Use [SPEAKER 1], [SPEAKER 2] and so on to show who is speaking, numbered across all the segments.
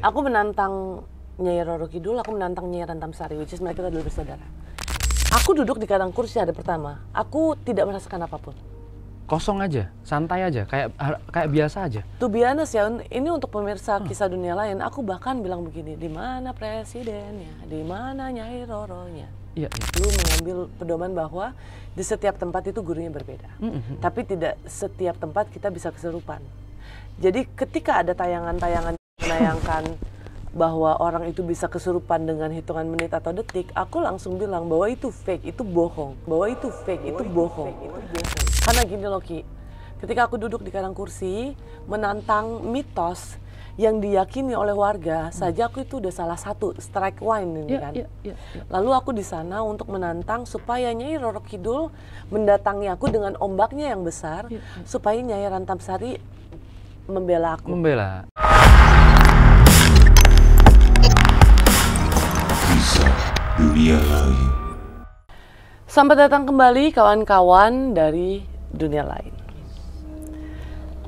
[SPEAKER 1] Aku menantang Nyai Roro Kidul, aku menantang Nyai Rantam Sari, which is mereka adalah bersaudara. Aku duduk di kandang kursi ada pertama. Aku tidak merasakan apapun.
[SPEAKER 2] Kosong aja, santai aja, kayak kayak biasa aja.
[SPEAKER 1] Tuh honest ya, ini untuk pemirsa hmm. kisah dunia lain, aku bahkan bilang begini, di mana presidennya, di mana Nyai Roronya. Iya. iya. Lu mengambil pedoman bahwa di setiap tempat itu gurunya berbeda. Mm -hmm. Tapi tidak setiap tempat kita bisa keserupan. Jadi ketika ada tayangan-tayangan menayangkan bahwa orang itu bisa kesurupan dengan hitungan menit atau detik, aku langsung bilang bahwa itu fake, itu bohong, bahwa itu fake, itu bohong. Karena gini Loki, ketika aku duduk di karang kursi menantang mitos yang diyakini oleh warga hmm. saja aku itu udah salah satu strike wine ini yeah, kan. Yeah, yeah, yeah. Lalu aku di sana untuk menantang supaya Nyai Roro Kidul mendatangi aku dengan ombaknya yang besar yeah, yeah. supaya Nyai Rantamsari membela aku.
[SPEAKER 2] Membela. Sampai Dunia Lain
[SPEAKER 1] Sampai datang kembali kawan-kawan dari dunia lain.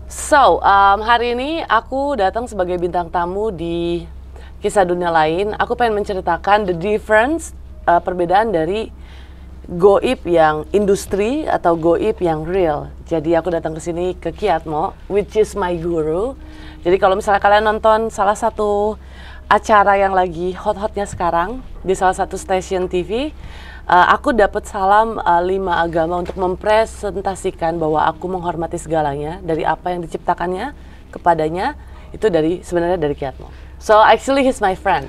[SPEAKER 1] So, um, hari ini aku datang sebagai bintang tamu di kisah dunia lain. Aku pengen menceritakan the difference, uh, perbedaan dari goib yang industri atau goib yang real. Jadi aku datang ke sini ke Kiatmo, which is my guru. Jadi kalau misalnya kalian nonton salah satu acara yang lagi hot-hotnya sekarang di salah satu stasiun TV, uh, eh, aku dapat salam uh, lima agama untuk mempresentasikan bahwa aku menghormati segalanya dari apa yang diciptakannya kepadanya itu dari sebenarnya dari Kiatmo. So actually he's my friend.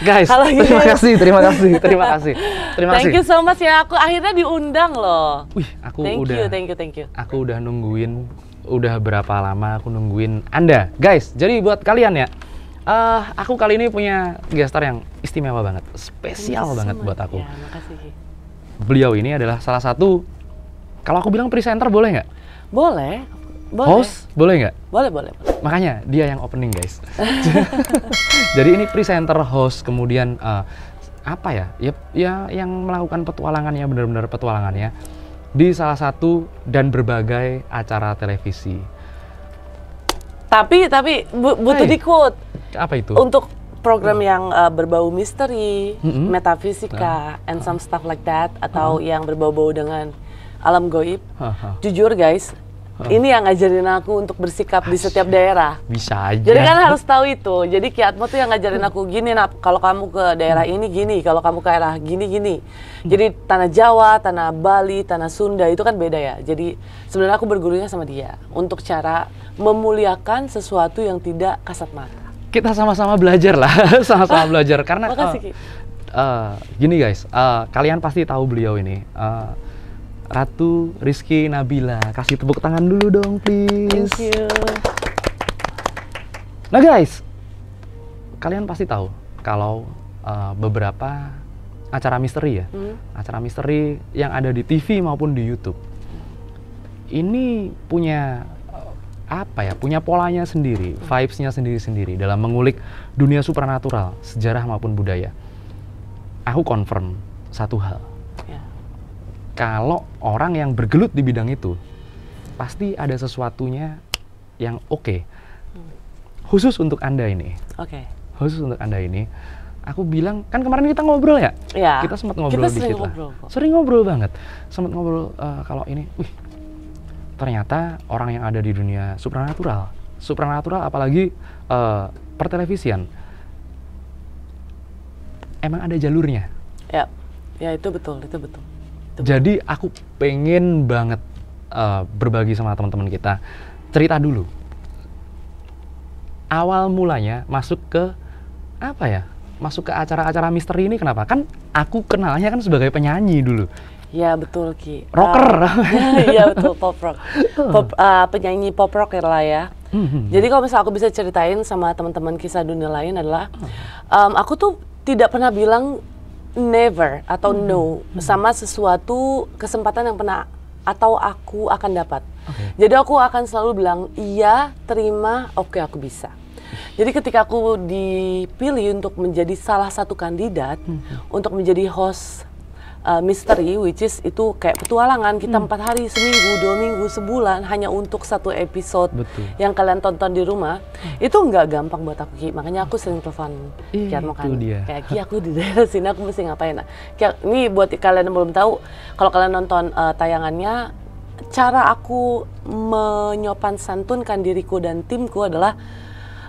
[SPEAKER 2] Guys, Halo, terima kasih, terima kasih, terima kasih, terima kasih. Thank you so
[SPEAKER 1] much ya, aku akhirnya diundang loh. Wih,
[SPEAKER 2] aku thank udah. Thank you, thank you, thank you. Aku udah nungguin, udah berapa lama aku nungguin Anda, guys. Jadi buat kalian ya, Uh, aku kali ini punya gestar yang istimewa banget, spesial yes, iya, banget buat aku. Ya, Beliau ini adalah salah satu, kalau aku bilang presenter boleh nggak?
[SPEAKER 1] Boleh. boleh. Host boleh nggak? Boleh, boleh, boleh.
[SPEAKER 2] Makanya dia yang opening guys. Jadi ini presenter, host, kemudian uh, apa ya? Ya, ya yang melakukan petualangannya benar-benar petualangannya di salah satu dan berbagai acara televisi
[SPEAKER 1] tapi tapi bu, butuh hey. dikut.
[SPEAKER 2] Apa itu? Untuk
[SPEAKER 1] program oh. yang uh, berbau misteri, mm-hmm. metafisika, uh. and some stuff like that atau uh. yang berbau-bau dengan alam goib. Uh-huh. Jujur guys, Ah. ini yang ngajarin aku untuk bersikap di setiap daerah.
[SPEAKER 2] Bisa aja. Jadi kan harus
[SPEAKER 1] tahu itu. Jadi kiatmu tuh yang ngajarin aku gini, nah kalau kamu ke daerah ini gini, kalau kamu ke daerah gini gini. Hmm. Jadi tanah Jawa, tanah Bali, tanah Sunda itu kan beda ya. Jadi sebenarnya aku bergurunya sama dia untuk cara memuliakan sesuatu yang tidak kasat mata.
[SPEAKER 2] Kita sama-sama belajar lah, sama-sama belajar karena Makasih, uh, uh, gini guys, uh, kalian pasti tahu beliau ini. Uh, Ratu Rizky Nabila. Kasih tepuk tangan dulu dong, please. Thank you. Nah, guys, kalian pasti tahu kalau uh, beberapa acara misteri ya, hmm. acara misteri yang ada di TV maupun di YouTube, ini punya eh, apa ya punya polanya sendiri, vibesnya sendiri-sendiri dalam mengulik dunia supranatural, sejarah maupun budaya. Aku confirm satu hal kalau orang yang bergelut di bidang itu pasti ada sesuatunya yang oke. Okay. Hmm. Khusus untuk Anda ini. Oke. Okay. Khusus untuk Anda ini, aku bilang kan kemarin kita ngobrol ya?
[SPEAKER 1] Iya. Kita sempat ngobrol kita sering dikit ngobrol. lah.
[SPEAKER 2] Sering ngobrol banget. Sempat ngobrol uh, kalau ini, wih. Ternyata orang yang ada di dunia supranatural, supranatural apalagi uh, pertelevisian. Emang ada jalurnya.
[SPEAKER 1] Ya. Ya, itu betul, itu betul
[SPEAKER 2] gitu. Jadi aku pengen banget uh, berbagi sama teman-teman kita. Cerita dulu. Awal mulanya masuk ke apa ya? Masuk ke acara-acara misteri ini kenapa? Kan aku kenalnya kan sebagai penyanyi dulu.
[SPEAKER 1] Ya betul Ki. Rocker. Ah. Iya uh, betul pop rock. Pop, uh, penyanyi pop rock ya lah ya. Hmm, hmm, Jadi hmm. kalau misalnya aku bisa ceritain sama teman-teman kisah dunia lain adalah um, aku tuh tidak pernah bilang never atau hmm. no hmm. sama sesuatu kesempatan yang pernah atau aku akan dapat. Okay. Jadi aku akan selalu bilang iya, terima, oke okay, aku bisa. Jadi ketika aku dipilih untuk menjadi salah satu kandidat hmm. untuk menjadi host uh, misteri, which is itu kayak petualangan. Kita hmm. empat hmm. hari, seminggu, dua minggu, sebulan hanya untuk satu episode Betul. yang kalian tonton di rumah. Hmm. Itu nggak gampang buat aku Ki. Makanya aku sering telepon Kian makan Kayak Ki aku di daerah sini aku mesti ngapain. Nah, ini buat kalian yang belum tahu, kalau kalian nonton uh, tayangannya cara aku menyopan santunkan diriku dan timku adalah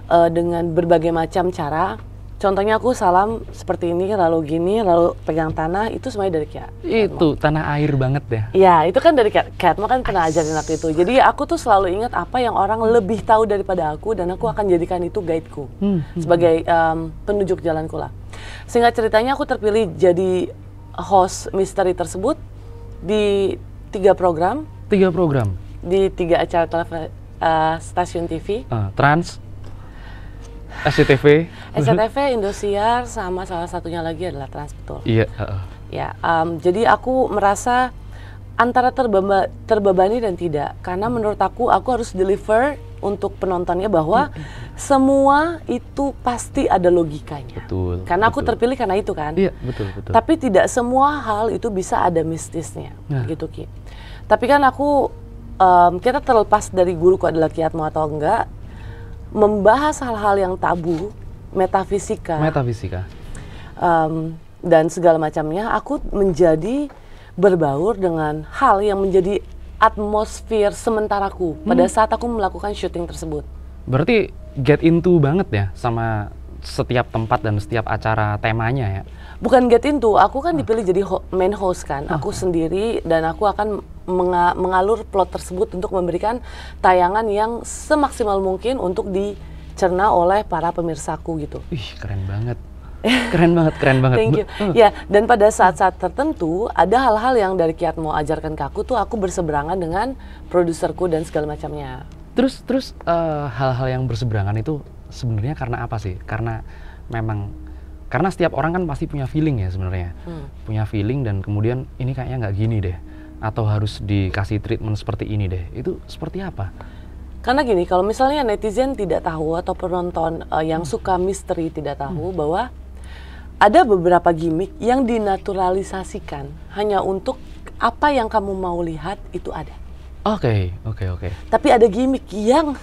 [SPEAKER 1] uh, dengan berbagai macam cara Contohnya aku salam seperti ini, lalu gini, lalu pegang tanah, itu semuanya dari Kia. Itu,
[SPEAKER 2] tanah air banget deh. Ya.
[SPEAKER 1] Iya, itu kan dari Kiat. Katma kan pernah ajarin aku itu. Jadi aku tuh selalu ingat apa yang orang lebih tahu daripada aku, dan aku akan jadikan itu guideku. Hmm. hmm. Sebagai um, penunjuk jalanku lah. Sehingga ceritanya aku terpilih jadi host misteri tersebut di tiga program.
[SPEAKER 2] Tiga program?
[SPEAKER 1] Di tiga acara uh, stasiun TV.
[SPEAKER 2] Uh, eh, trans? SCTV.
[SPEAKER 1] SCTV, Indosiar, sama salah satunya lagi adalah Trans Iya. Uh. Ya, um, jadi aku merasa antara terbeba terbebani dan tidak, karena menurut aku aku harus deliver untuk penontonnya bahwa semua itu pasti ada logikanya.
[SPEAKER 2] Betul. Karena betul. aku terpilih
[SPEAKER 1] karena itu kan. Iya,
[SPEAKER 2] betul, betul. Tapi
[SPEAKER 1] tidak semua hal itu bisa ada mistisnya, nah. gitu Ki. Tapi kan aku um, kita terlepas dari guruku adalah kiatmu atau enggak, membahas hal-hal yang tabu, metafisika, metafisika, um, dan segala macamnya, aku menjadi berbaur dengan hal yang menjadi atmosfer sementaraku hmm. pada saat aku melakukan syuting tersebut.
[SPEAKER 2] Berarti get into banget ya sama setiap tempat dan setiap acara temanya ya?
[SPEAKER 1] bukan get into aku kan hmm. dipilih jadi ho main host kan hmm. aku sendiri dan aku akan menga mengalur plot tersebut untuk memberikan tayangan yang semaksimal mungkin untuk dicerna oleh para pemirsaku gitu ih
[SPEAKER 2] keren banget keren banget keren banget thank you eh.
[SPEAKER 1] ya dan pada saat-saat tertentu ada hal-hal yang dari kiat mau ajarkan ke aku tuh aku berseberangan dengan produserku dan segala macamnya
[SPEAKER 2] terus terus eh, hal-hal uh, hal -hal yang berseberangan itu sebenarnya karena apa sih karena memang karena setiap orang kan pasti punya feeling ya sebenarnya hmm. punya feeling dan kemudian ini kayaknya nggak gini deh atau harus dikasih treatment seperti ini deh itu seperti apa
[SPEAKER 1] karena gini kalau misalnya netizen tidak tahu atau penonton uh, yang hmm. suka misteri tidak tahu hmm. bahwa ada beberapa gimmick yang dinaturalisasikan hanya untuk apa yang kamu mau lihat itu ada
[SPEAKER 2] oke okay, oke okay, oke okay.
[SPEAKER 1] tapi ada gimmick yang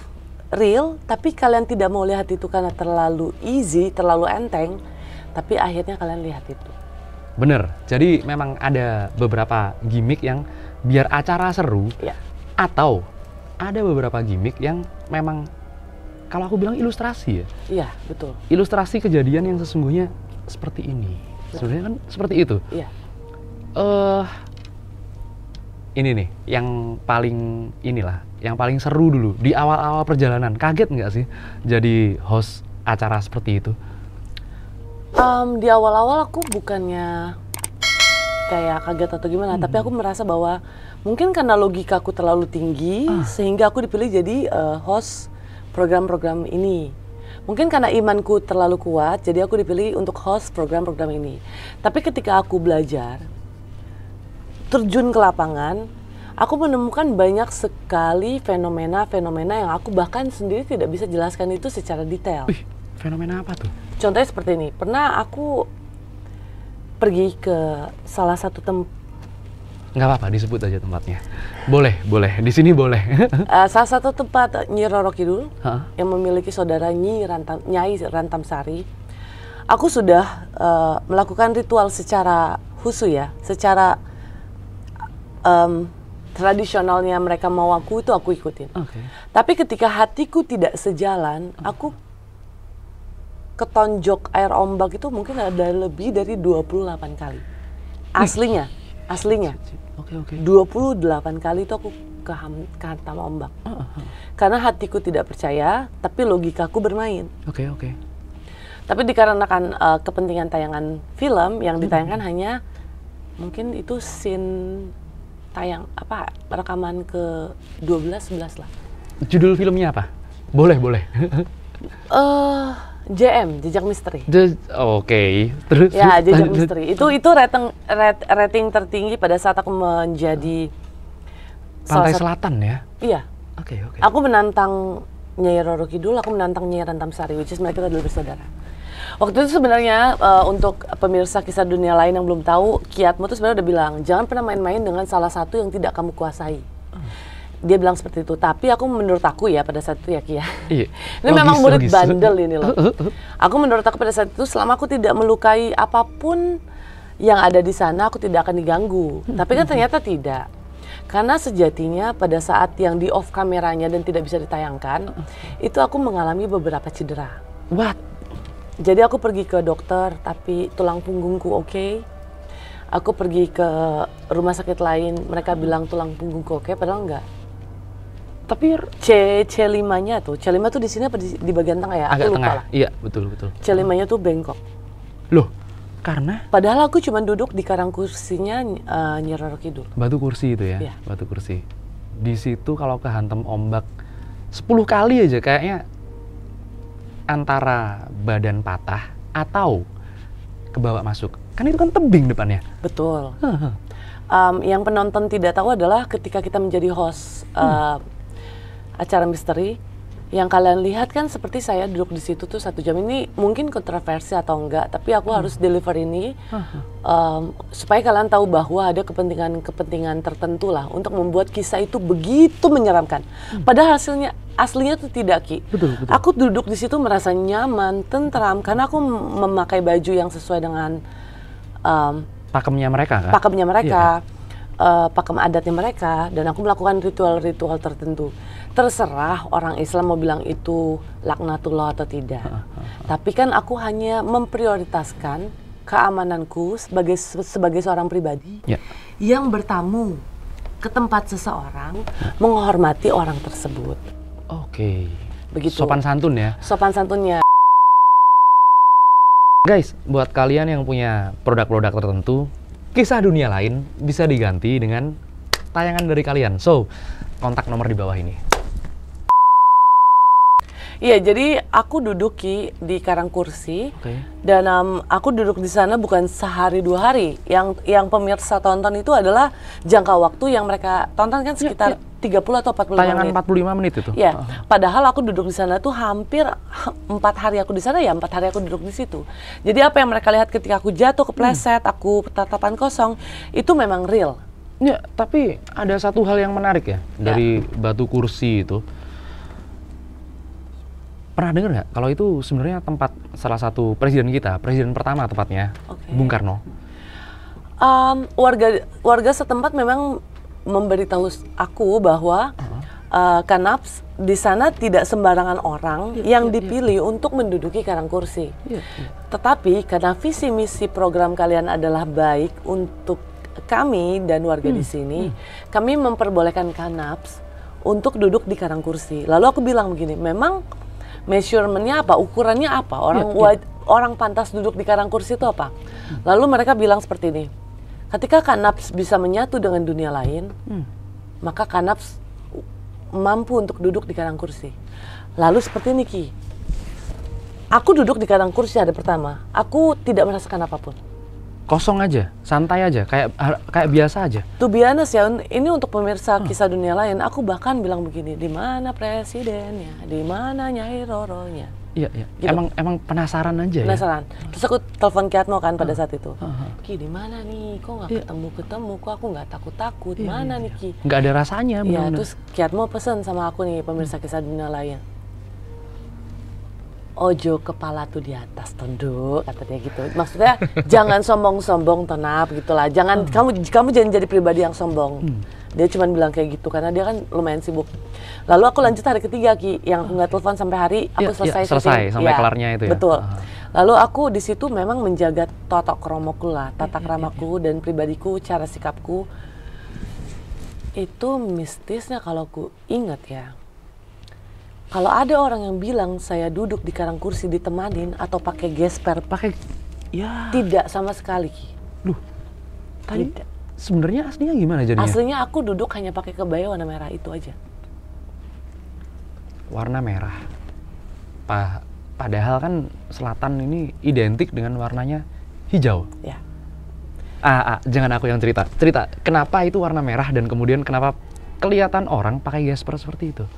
[SPEAKER 1] real tapi kalian tidak mau lihat itu karena terlalu easy terlalu enteng tapi akhirnya kalian lihat itu
[SPEAKER 2] bener jadi memang ada beberapa gimmick yang biar acara seru ya. atau ada beberapa gimmick yang memang kalau aku bilang ilustrasi ya
[SPEAKER 1] iya betul
[SPEAKER 2] ilustrasi kejadian yang sesungguhnya seperti ini betul. Iya. sebenarnya kan seperti itu iya uh, ini nih yang paling inilah yang paling seru dulu di awal-awal perjalanan kaget nggak sih jadi host acara seperti itu
[SPEAKER 1] um, di awal-awal aku bukannya kayak kaget atau gimana, hmm. tapi aku merasa bahwa mungkin karena logika aku terlalu tinggi ah. sehingga aku dipilih jadi uh, host program-program ini. Mungkin karena imanku terlalu kuat, jadi aku dipilih untuk host program-program ini. Tapi ketika aku belajar, terjun ke lapangan, aku menemukan banyak sekali fenomena-fenomena yang aku bahkan sendiri tidak bisa jelaskan itu secara detail. Uih
[SPEAKER 2] fenomena apa tuh?
[SPEAKER 1] Contohnya seperti ini. Pernah aku pergi ke salah satu tempat
[SPEAKER 2] nggak apa-apa disebut aja tempatnya boleh boleh di sini boleh
[SPEAKER 1] uh, salah satu tempat eh, Nyi Roro Kidul huh? yang memiliki saudara Nyi Rantam Nyai Rantamsari aku sudah uh, melakukan ritual secara husu ya secara um, tradisionalnya mereka mau aku itu aku ikutin okay. tapi ketika hatiku tidak sejalan hmm. aku ketonjok air ombak itu mungkin ada lebih dari 28 kali. Aslinya, aslinya. Oke, oke. 28 kali itu aku kehantam ombak. Uh, ah, -huh. Ah, ah. Karena hatiku tidak percaya, tapi logikaku bermain. Oke, okay, oke. Okay. Tapi dikarenakan uh, kepentingan tayangan film yang hmm. ditayangkan hmm. hanya mungkin itu scene tayang apa rekaman ke 12 11 lah.
[SPEAKER 2] Judul filmnya apa? Boleh, boleh.
[SPEAKER 1] Eh uh, JM Jejak Misteri. Oke,
[SPEAKER 2] okay. terus. Ya, Jejak Misteri.
[SPEAKER 1] Itu itu rating rat, rating tertinggi pada saat aku menjadi
[SPEAKER 2] Pantai Selatan ya. Iya.
[SPEAKER 1] Oke, okay, oke. Okay. Aku menantang Nyai Roro Kidul, aku menantang Nyai Rantam Sari, which is mereka adalah bersaudara. Waktu itu sebenarnya uh, untuk pemirsa kisah dunia lain yang belum tahu, kiatmu tuh sebenarnya udah bilang, jangan pernah main-main dengan salah satu yang tidak kamu kuasai dia bilang seperti itu tapi aku menurut aku ya pada saat itu ya Kia
[SPEAKER 2] iya. ini logis, memang murid bandel ini loh uh, uh, uh.
[SPEAKER 1] aku menurut aku pada saat itu selama aku tidak melukai apapun yang ada di sana aku tidak akan diganggu hmm, tapi kan hmm, hmm. ternyata tidak karena sejatinya pada saat yang di off kameranya dan tidak bisa ditayangkan itu aku mengalami beberapa cedera what jadi aku pergi ke dokter tapi tulang punggungku oke okay aku pergi ke rumah sakit lain mereka bilang tulang punggungku oke padahal enggak tapi C c limanya nya tuh, c lima tuh di sini apa di, di bagian tengah ya? Aku Agak lupa tengah. Lah.
[SPEAKER 2] Iya, betul betul. c limanya
[SPEAKER 1] nya tuh bengkok. Loh, karena? Padahal aku cuma duduk di karang kursinya uh, eh, Nyeroro Kidul. Batu kursi itu ya? Iya.
[SPEAKER 2] Batu kursi. Di situ kalau kehantam ombak 10 kali aja kayaknya antara badan patah atau ke bawah masuk. Kan itu kan tebing depannya.
[SPEAKER 1] Betul. um, yang penonton tidak tahu adalah ketika kita menjadi host hmm. Eh, acara misteri yang kalian lihat kan seperti saya duduk di situ tuh satu jam ini mungkin kontroversi atau enggak tapi aku hmm. harus deliver ini hmm. um, supaya kalian tahu bahwa ada kepentingan-kepentingan tertentu lah untuk membuat kisah itu begitu menyeramkan hmm. padahal hasilnya aslinya tuh tidak ki betul, betul. aku duduk di situ merasa nyaman tentram karena aku memakai baju yang sesuai dengan um,
[SPEAKER 2] pakemnya mereka kan pakemnya mereka
[SPEAKER 1] yeah. uh, pakem adatnya mereka dan aku melakukan ritual-ritual tertentu terserah orang Islam mau bilang itu laknatullah atau tidak. Tapi kan aku hanya memprioritaskan keamananku sebagai sebagai seorang pribadi ya. yang bertamu ke tempat seseorang menghormati orang
[SPEAKER 2] tersebut. Oke. Begitu. Sopan santun ya.
[SPEAKER 1] Sopan santunnya.
[SPEAKER 2] Guys, buat kalian yang punya produk-produk tertentu, kisah dunia lain bisa diganti dengan tayangan dari kalian. So, kontak nomor di bawah ini.
[SPEAKER 1] Iya, jadi aku duduk Ki, di Karang Kursi. Okay. Dan um, aku duduk di sana bukan sehari dua hari. Yang yang pemirsa tonton itu adalah jangka waktu yang mereka tonton kan ya, sekitar ya, ya. 30 atau 45 Tayangan menit. Tayangan
[SPEAKER 2] 45 menit itu. Iya.
[SPEAKER 1] Padahal aku duduk di sana tuh hampir empat hari aku di sana ya, empat hari aku duduk di situ. Jadi apa yang mereka lihat ketika aku jatuh pleset, hmm. aku tatapan kosong, itu memang real. Ya, tapi ada satu hal yang
[SPEAKER 2] menarik ya, ya. dari batu kursi itu pernah dengar nggak kalau itu sebenarnya tempat salah satu presiden kita presiden pertama tempatnya okay. Bung Karno
[SPEAKER 1] um, warga warga setempat memang memberitahu aku bahwa uh-huh. Uh, Kanaps di sana tidak sembarangan orang yeah, yang yeah, iya. dipilih yeah. untuk menduduki karang kursi. Yeah, yeah. Tetapi karena visi misi program kalian adalah baik untuk kami dan warga hmm. di sini, hmm. kami memperbolehkan Kanaps untuk duduk di karang kursi. Lalu aku bilang begini, memang measurementnya apa, ukurannya apa, orang ya, ya. orang pantas duduk di karang kursi itu apa. Hmm. Lalu mereka bilang seperti ini, ketika kanaps bisa menyatu dengan dunia lain, hmm. maka kanaps mampu untuk duduk di karang kursi. Lalu seperti ini Ki, aku duduk di karang kursi ada pertama, aku tidak merasakan apapun
[SPEAKER 2] kosong aja, santai aja, kayak kayak biasa aja.
[SPEAKER 1] Tuh biasa ya, ini untuk pemirsa kisah dunia lain. Aku bahkan bilang begini, di mana presidennya, di mana Nyai Roronya.
[SPEAKER 2] Iya, iya. Gitu. Emang emang penasaran aja. Ya. Penasaran.
[SPEAKER 1] Ya? Terus aku telepon Kiatno kan pada ah. saat itu. Hmm. Ki di mana nih? Kok nggak iya. ketemu ketemu? Kok aku nggak takut takut? Iya, di iya, mana nih Ki?
[SPEAKER 2] Nggak ada rasanya. Iya. Terus
[SPEAKER 1] Kiatno pesen sama aku nih pemirsa kisah dunia lain ojo kepala tuh di atas tunduk kata dia gitu maksudnya jangan sombong sombong tenap gitulah jangan hmm. kamu kamu jangan jadi pribadi yang sombong hmm. dia cuma bilang kayak gitu karena dia kan lumayan sibuk lalu aku lanjut hari ketiga ki yang aku nggak telepon sampai hari aku ya, selesai ya, selesai sampai ya, kelarnya itu ya betul ah. lalu aku di situ memang menjaga totok kromoku lah tata hmm, hmm, kramaku hmm, dan pribadiku cara sikapku itu mistisnya kalau ku ingat ya kalau ada orang yang bilang saya duduk di karang kursi ditemanin atau pakai gesper pakai ya tidak sama sekali Duh, tadi
[SPEAKER 2] sebenarnya aslinya gimana jadinya aslinya
[SPEAKER 1] aku duduk hanya pakai kebaya warna merah itu aja
[SPEAKER 2] warna merah pa padahal kan selatan ini identik dengan warnanya hijau ya ah, ah jangan aku yang cerita cerita kenapa itu warna merah dan kemudian kenapa kelihatan orang pakai gesper seperti itu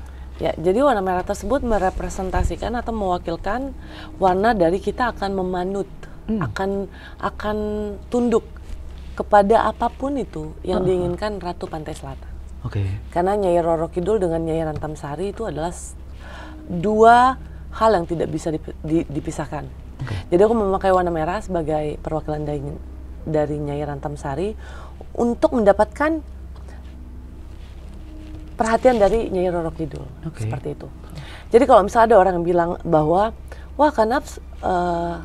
[SPEAKER 1] Ya, jadi warna merah tersebut merepresentasikan atau mewakilkan warna dari kita akan memanut, hmm. akan akan tunduk kepada apapun itu yang uh. diinginkan Ratu Pantai Selatan. Oke. Okay. Karena Nyai Roro Kidul dengan Nyai Sari itu adalah dua hal yang tidak bisa dipisahkan. Okay. Jadi aku memakai warna merah sebagai perwakilan dari, dari Nyai Sari untuk mendapatkan perhatian dari Nyai Roro Kidul okay. seperti itu. Jadi kalau misalnya ada orang yang bilang bahwa wah Kanaps uh,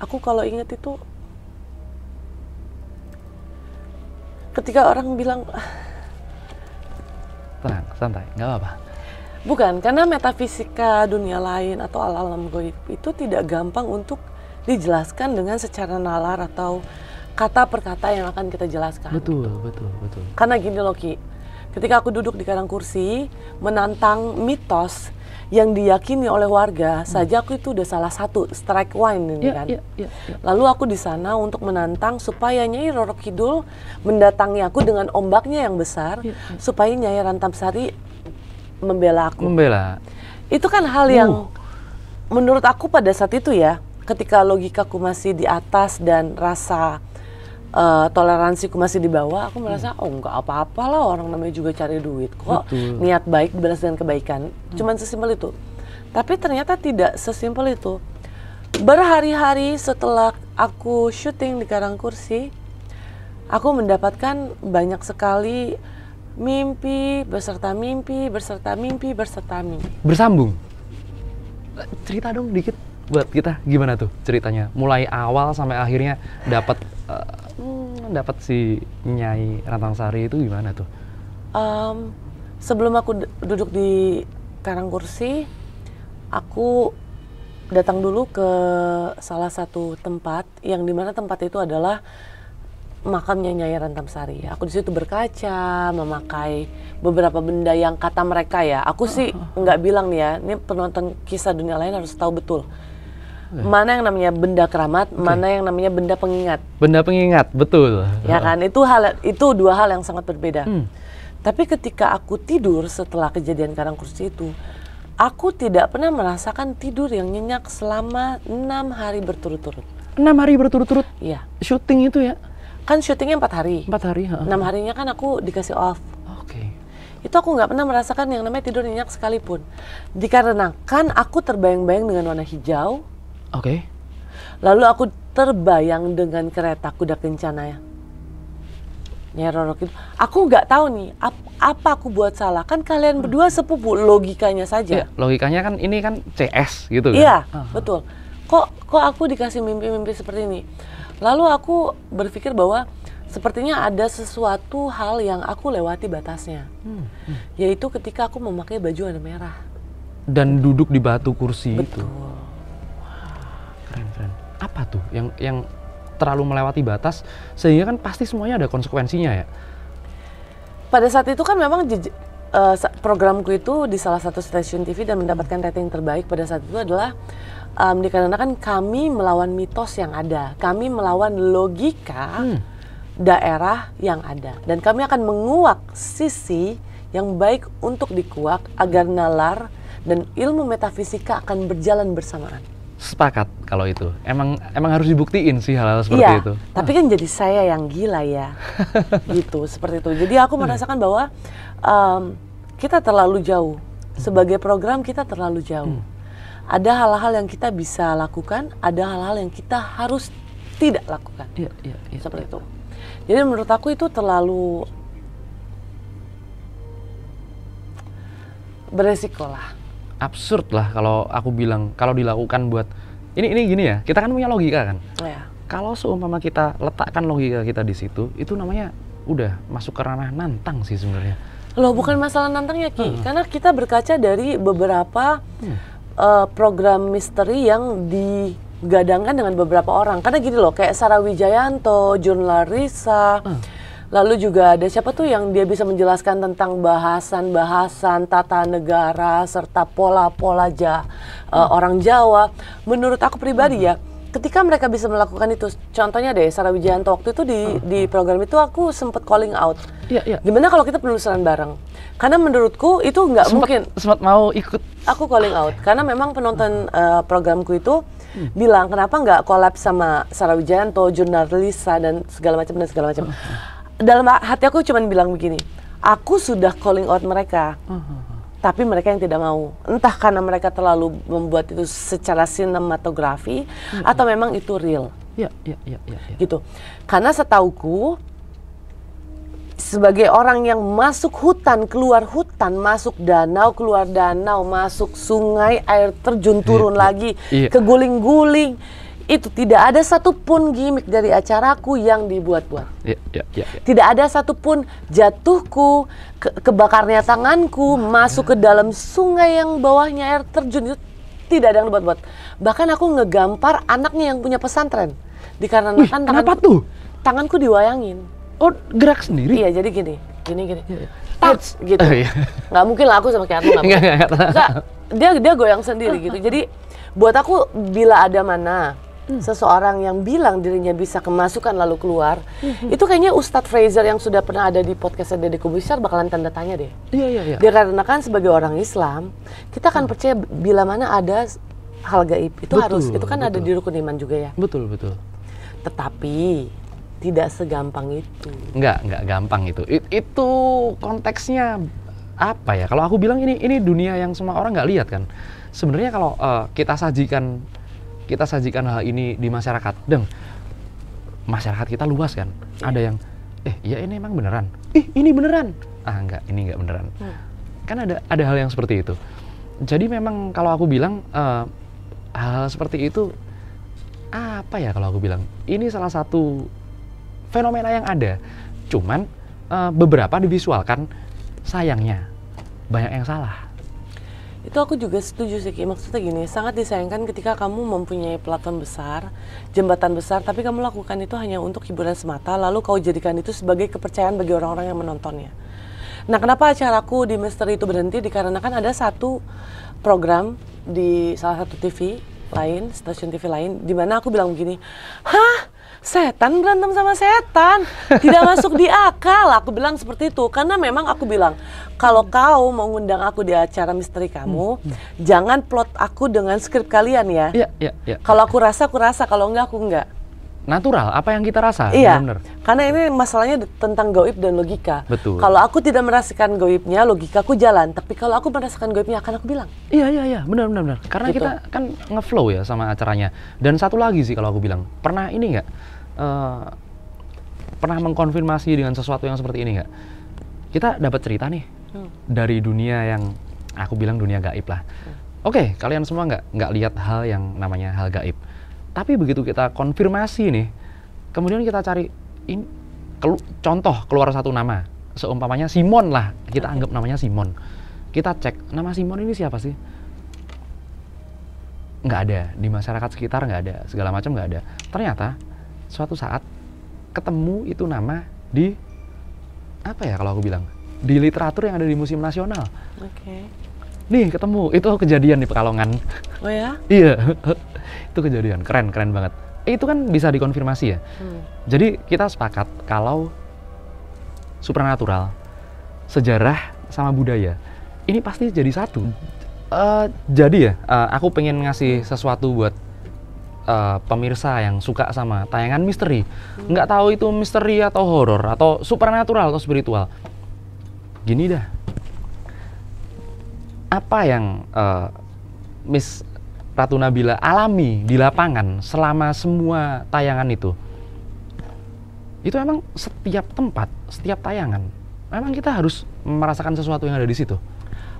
[SPEAKER 1] aku kalau ingat itu ketika orang bilang ah,
[SPEAKER 2] tenang santai nggak apa-apa
[SPEAKER 1] bukan karena metafisika dunia lain atau alam-alam goib itu tidak gampang untuk dijelaskan dengan secara nalar atau kata perkata yang akan kita jelaskan
[SPEAKER 2] betul betul betul
[SPEAKER 1] karena gini loh Ki Ketika aku duduk di kandang kursi, menantang mitos yang diyakini oleh warga hmm. saja aku itu udah salah satu strike one ini ya, kan. Ya, ya, ya. Lalu aku di sana untuk menantang supaya Nyai Roro Kidul mendatangi aku dengan ombaknya yang besar ya, ya. supaya Nyai Rantamsari membela aku. Membela. Itu kan hal yang uh. menurut aku pada saat itu ya, ketika logikaku masih di atas dan rasa uh, eh, toleransiku masih di bawah, aku merasa hmm. oh nggak apa-apa lah orang namanya juga cari duit kok. Betul. Niat baik dibalas dengan kebaikan. Hmm. Cuman sesimpel itu. Tapi ternyata tidak sesimpel itu. Berhari-hari setelah aku syuting di Karang Kursi, aku mendapatkan banyak sekali mimpi beserta mimpi beserta mimpi beserta mimpi. Bersambung. Cerita dong dikit
[SPEAKER 2] buat kita gimana tuh ceritanya mulai awal sampai akhirnya dapat eh, Hmm, dapat si Nyai Rantang Sari itu gimana tuh?
[SPEAKER 1] Um, sebelum aku duduk di karang kursi, aku datang dulu ke salah satu tempat yang dimana tempat itu adalah makamnya Nyai Sari. Aku di situ berkaca, memakai beberapa benda yang kata mereka ya. Aku sih oh. nggak bilang nih ya, ini penonton kisah dunia lain harus tahu betul. Eh. mana yang namanya benda keramat, okay. mana yang namanya benda pengingat.
[SPEAKER 2] Benda pengingat, betul. Ya kan,
[SPEAKER 1] itu hal itu dua hal yang sangat berbeda. Hmm. Tapi ketika aku tidur setelah kejadian karang kursi itu, aku tidak pernah merasakan tidur yang nyenyak selama enam hari berturut-turut. Enam hari berturut-turut? Iya. Syuting itu ya? Kan syutingnya empat hari. Empat hari. Enam harinya kan aku dikasih off. Oke. Okay. Itu aku nggak pernah merasakan yang namanya tidur nyenyak sekalipun. Dikarenakan aku terbayang-bayang dengan warna hijau, Oke. Okay. Lalu aku terbayang dengan kereta kuda kencana ya. Nyerorok itu. Aku nggak tahu nih ap apa aku buat salah. Kan kalian hmm. berdua sepupu logikanya saja. Ya,
[SPEAKER 2] logikanya kan ini kan CS gitu kan. Iya, uh ah. -huh.
[SPEAKER 1] betul. Kok kok aku dikasih mimpi-mimpi seperti ini? Lalu aku berpikir bahwa sepertinya ada sesuatu hal yang aku lewati batasnya. Hmm. Hmm. Yaitu ketika aku memakai baju warna merah.
[SPEAKER 2] Dan duduk di batu kursi betul. itu keren keren apa tuh yang yang terlalu melewati batas sehingga kan pasti semuanya ada konsekuensinya ya
[SPEAKER 1] pada saat itu kan memang uh, programku itu di salah satu stasiun TV dan mendapatkan rating terbaik pada saat itu adalah um, dikarenakan kami melawan mitos yang ada kami melawan logika hmm. daerah yang ada dan kami akan menguak sisi yang baik untuk dikuak agar nalar dan ilmu metafisika akan berjalan bersamaan.
[SPEAKER 2] Sepakat kalau itu. Emang emang harus dibuktiin sih hal-hal seperti iya, itu.
[SPEAKER 1] Tapi kan jadi saya yang gila ya. gitu, seperti itu. Jadi aku merasakan bahwa um, kita terlalu jauh. Sebagai program kita terlalu jauh. Hmm. Ada hal-hal yang kita bisa lakukan, ada hal-hal yang kita harus tidak lakukan. Iya, iya, iya. Seperti iya. itu. Jadi menurut aku itu terlalu beresiko lah
[SPEAKER 2] absurd lah kalau aku bilang kalau dilakukan buat ini ini gini ya kita kan punya logika kan ya. kalau seumpama kita letakkan logika kita di situ itu namanya udah masuk ke ranah nantang sih sebenarnya
[SPEAKER 1] loh bukan masalah nantang ya ki hmm. karena kita berkaca dari beberapa hmm. uh, program misteri yang di gadangkan dengan beberapa orang karena gini loh kayak Sarah Wijayanto, Jun Larissa, hmm Lalu juga ada siapa tuh yang dia bisa menjelaskan tentang bahasan-bahasan tata negara serta pola-pola ja, eh, hmm. orang Jawa. Menurut aku pribadi hmm. ya, ketika mereka bisa melakukan itu, contohnya deh Sarah Wijayanto waktu itu di hmm. di program itu aku sempat calling out. Iya, iya. Gimana kalau kita penelusuran bareng? Karena menurutku itu nggak mungkin. Sempat mau ikut. Aku calling out karena memang penonton uh, programku itu hmm. bilang kenapa nggak collab sama Sarah Wijayanto, jurnalis dan segala macam dan segala macam. Hmm dalam hati aku cuma bilang begini, aku sudah calling out mereka. Uh -huh tapi mereka yang tidak mau. Entah karena mereka terlalu membuat itu secara sinematografi uh-huh. atau memang itu real. Iya, iya, iya, Gitu. Karena setauku sebagai orang yang masuk hutan, keluar hutan, masuk danau, keluar danau, masuk sungai, air terjun turun yeah, iya. lagi lagi, iya. ke keguling-guling itu tidak ada satupun gimmick dari acaraku yang dibuat-buat. Ya, ya, ya, ya. Tidak ada satupun jatuhku, ke kebakarnya tanganku, Wah, masuk ya. ke dalam sungai yang bawahnya air terjun itu tidak ada yang dibuat-buat. Bahkan aku ngegampar anaknya yang punya pesantren. di Wih, tanganku, kenapa tuh? Tanganku diwayangin. Oh, gerak sendiri? Iya, jadi gini, gini, gini. Ya, ya. Touch, gitu. Oh, iya. Gak mungkin lah aku sama kayak aku. enggak enggak. Dia, dia goyang sendiri gitu. Jadi buat aku bila ada mana Hmm. seseorang yang bilang dirinya bisa kemasukan lalu keluar, hmm. itu kayaknya Ustadz Fraser yang sudah pernah ada di podcast Deddy Kubusar bakalan tanda tanya deh. Iya iya iya. Dikarenakan sebagai orang Islam, kita akan hmm. percaya bila mana ada hal gaib itu betul, harus itu kan betul. ada di rukun iman juga ya. Betul betul. Tetapi tidak segampang itu.
[SPEAKER 2] Enggak, enggak gampang itu.
[SPEAKER 1] It, itu konteksnya apa
[SPEAKER 2] ya? Kalau aku bilang ini ini dunia yang semua orang nggak lihat kan. Sebenarnya kalau uh, kita sajikan kita sajikan hal ini di masyarakat, deng masyarakat kita luas kan. Iya. Ada yang eh ya ini emang beneran, ih ini beneran, ah enggak ini enggak beneran. Hmm. Kan ada ada hal yang seperti itu. Jadi memang kalau aku bilang uh, eh, hal, hal seperti itu apa ya kalau aku bilang ini salah satu fenomena yang ada. Cuman uh, beberapa divisualkan sayangnya banyak yang salah
[SPEAKER 1] itu aku juga setuju sih, Ki. Maksudnya gini, sangat disayangkan ketika kamu mempunyai platform besar, jembatan besar, tapi kamu lakukan itu hanya untuk hiburan semata, lalu kau jadikan itu sebagai kepercayaan bagi orang-orang yang menontonnya. Nah, kenapa acaraku di Misteri itu berhenti? Dikarenakan ada satu program di salah satu TV lain, stasiun TV lain, di mana aku bilang begini, Hah? setan berantem sama setan tidak masuk di akal aku bilang seperti itu karena memang aku bilang kalau kau mau ngundang aku di acara misteri kamu hmm. jangan plot aku dengan skrip kalian ya, Iya, iya, ya. kalau aku rasa aku rasa kalau enggak aku enggak natural apa yang kita rasa iya bener. karena ini masalahnya tentang gaib dan logika betul kalau aku tidak merasakan goibnya logikaku jalan tapi kalau aku merasakan gaibnya akan aku bilang
[SPEAKER 2] iya iya iya benar benar benar karena gitu. kita kan ngeflow ya sama acaranya dan satu lagi sih kalau aku bilang pernah ini enggak Eh, pernah mengkonfirmasi dengan sesuatu yang seperti ini nggak? Kita dapat cerita nih hmm. dari dunia yang aku bilang dunia gaib lah. Hmm. Oke, okay, kalian semua nggak nggak lihat hal yang namanya hal gaib. Tapi begitu kita konfirmasi nih, kemudian kita cari ini kelu, contoh keluar satu nama, seumpamanya Simon lah, kita okay. Hmm. anggap namanya Simon. Kita cek nama Simon ini siapa sih? Nggak ada di masyarakat sekitar nggak ada, segala macam nggak ada. Ternyata suatu saat ketemu itu nama di apa ya kalau aku bilang di literatur yang ada di museum nasional. Oke. Okay. Nih ketemu itu kejadian di Pekalongan. Oh ya? iya itu kejadian keren keren banget. Eh, itu kan bisa dikonfirmasi ya. Hmm. Jadi kita sepakat kalau supranatural, sejarah sama budaya ini pasti jadi satu. Uh, jadi ya uh, aku pengen ngasih sesuatu buat uh, pemirsa yang suka sama tayangan misteri hmm. nggak tahu itu misteri atau horor atau supernatural atau spiritual gini dah apa yang uh, Miss Ratu Nabila alami di lapangan selama semua tayangan itu itu emang setiap tempat setiap tayangan memang kita harus merasakan sesuatu yang ada di situ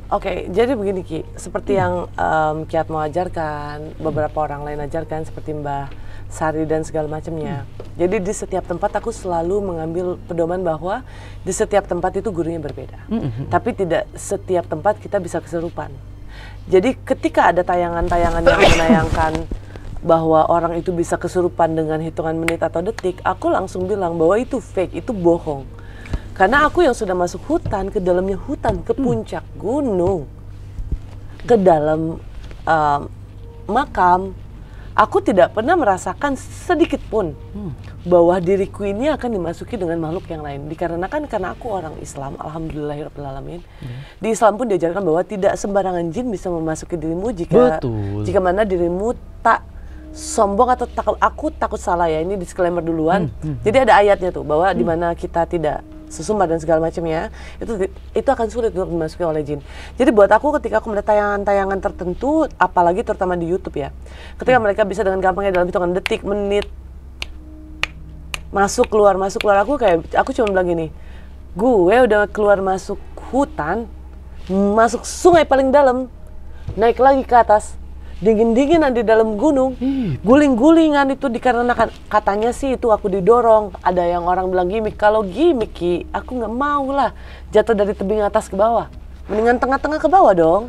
[SPEAKER 1] Oke, okay, jadi begini Ki, seperti hmm. yang um, Kiat mau ajarkan, beberapa orang lain ajarkan seperti Mbah Sari dan segala macamnya. Hmm. Jadi di setiap tempat aku selalu mengambil pedoman bahwa di setiap tempat itu gurunya berbeda. Hmm. Tapi tidak setiap tempat kita bisa keserupan. Jadi ketika ada tayangan-tayangan yang menayangkan bahwa orang itu bisa keserupan dengan hitungan menit atau detik, aku langsung bilang bahwa itu fake, itu bohong karena aku yang sudah masuk hutan, ke dalamnya hutan, ke hmm. puncak hmm. gunung, ke dalam uh, makam, aku tidak pernah merasakan sedikit pun hmm. bahwa diriku ini akan dimasuki dengan makhluk yang lain. Dikarenakan karena aku orang Islam, alhamdulillahirrahmanirrahim, Hmm. Di Islam pun diajarkan bahwa tidak sembarangan jin bisa memasuki dirimu jika Betul. jika mana dirimu tak sombong atau takut aku takut salah ya ini disclaimer duluan. Hmm, hmm. hmm. Jadi ada ayatnya tuh bahwa hmm. dimana kita tidak sesumbar dan segala macamnya itu itu akan sulit untuk dimasuki oleh jin. Jadi buat aku ketika aku melihat tayangan-tayangan tertentu, apalagi terutama di YouTube ya, ketika hmm. mereka bisa dengan gampangnya dalam hitungan detik, menit masuk keluar masuk keluar aku kayak aku cuma bilang gini, gue udah keluar masuk hutan, masuk sungai paling dalam, naik lagi ke atas, dingin-dinginan di dalam gunung, guling-gulingan itu dikarenakan katanya sih itu aku didorong. Ada yang orang bilang gimmick. Kalau gimmick aku nggak mau lah jatuh dari tebing atas ke bawah. Mendingan tengah-tengah ke bawah dong.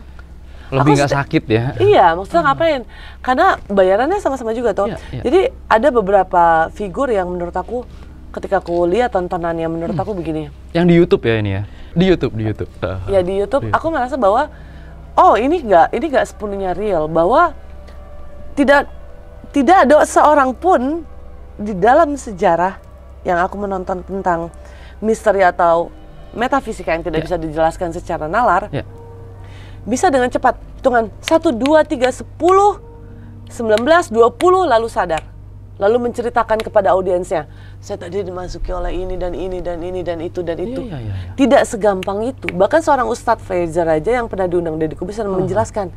[SPEAKER 2] Lebih nggak sakit ya?
[SPEAKER 1] Iya, maksudnya ngapain? Karena bayarannya sama-sama juga toh. Iya, iya. Jadi ada beberapa figur yang menurut aku ketika aku lihat tontonannya menurut hmm. aku begini.
[SPEAKER 2] Yang di YouTube ya ini ya? Di YouTube, di YouTube.
[SPEAKER 1] Ya di YouTube, di iya. YouTube. aku merasa bahwa oh ini nggak ini nggak sepenuhnya real bahwa tidak tidak ada seorang pun di dalam sejarah yang aku menonton tentang misteri atau metafisika yang tidak yeah. bisa dijelaskan secara nalar yeah. bisa dengan cepat hitungan 1, 2, 3, 10, 19, 20 lalu sadar lalu menceritakan kepada audiensnya saya tadi dimasuki oleh ini dan ini dan ini dan itu dan iya, itu. Iya, iya, iya. Tidak segampang itu. Bahkan seorang Ustadz Fraser aja yang pernah diundang dari Kubisan hmm. menjelaskan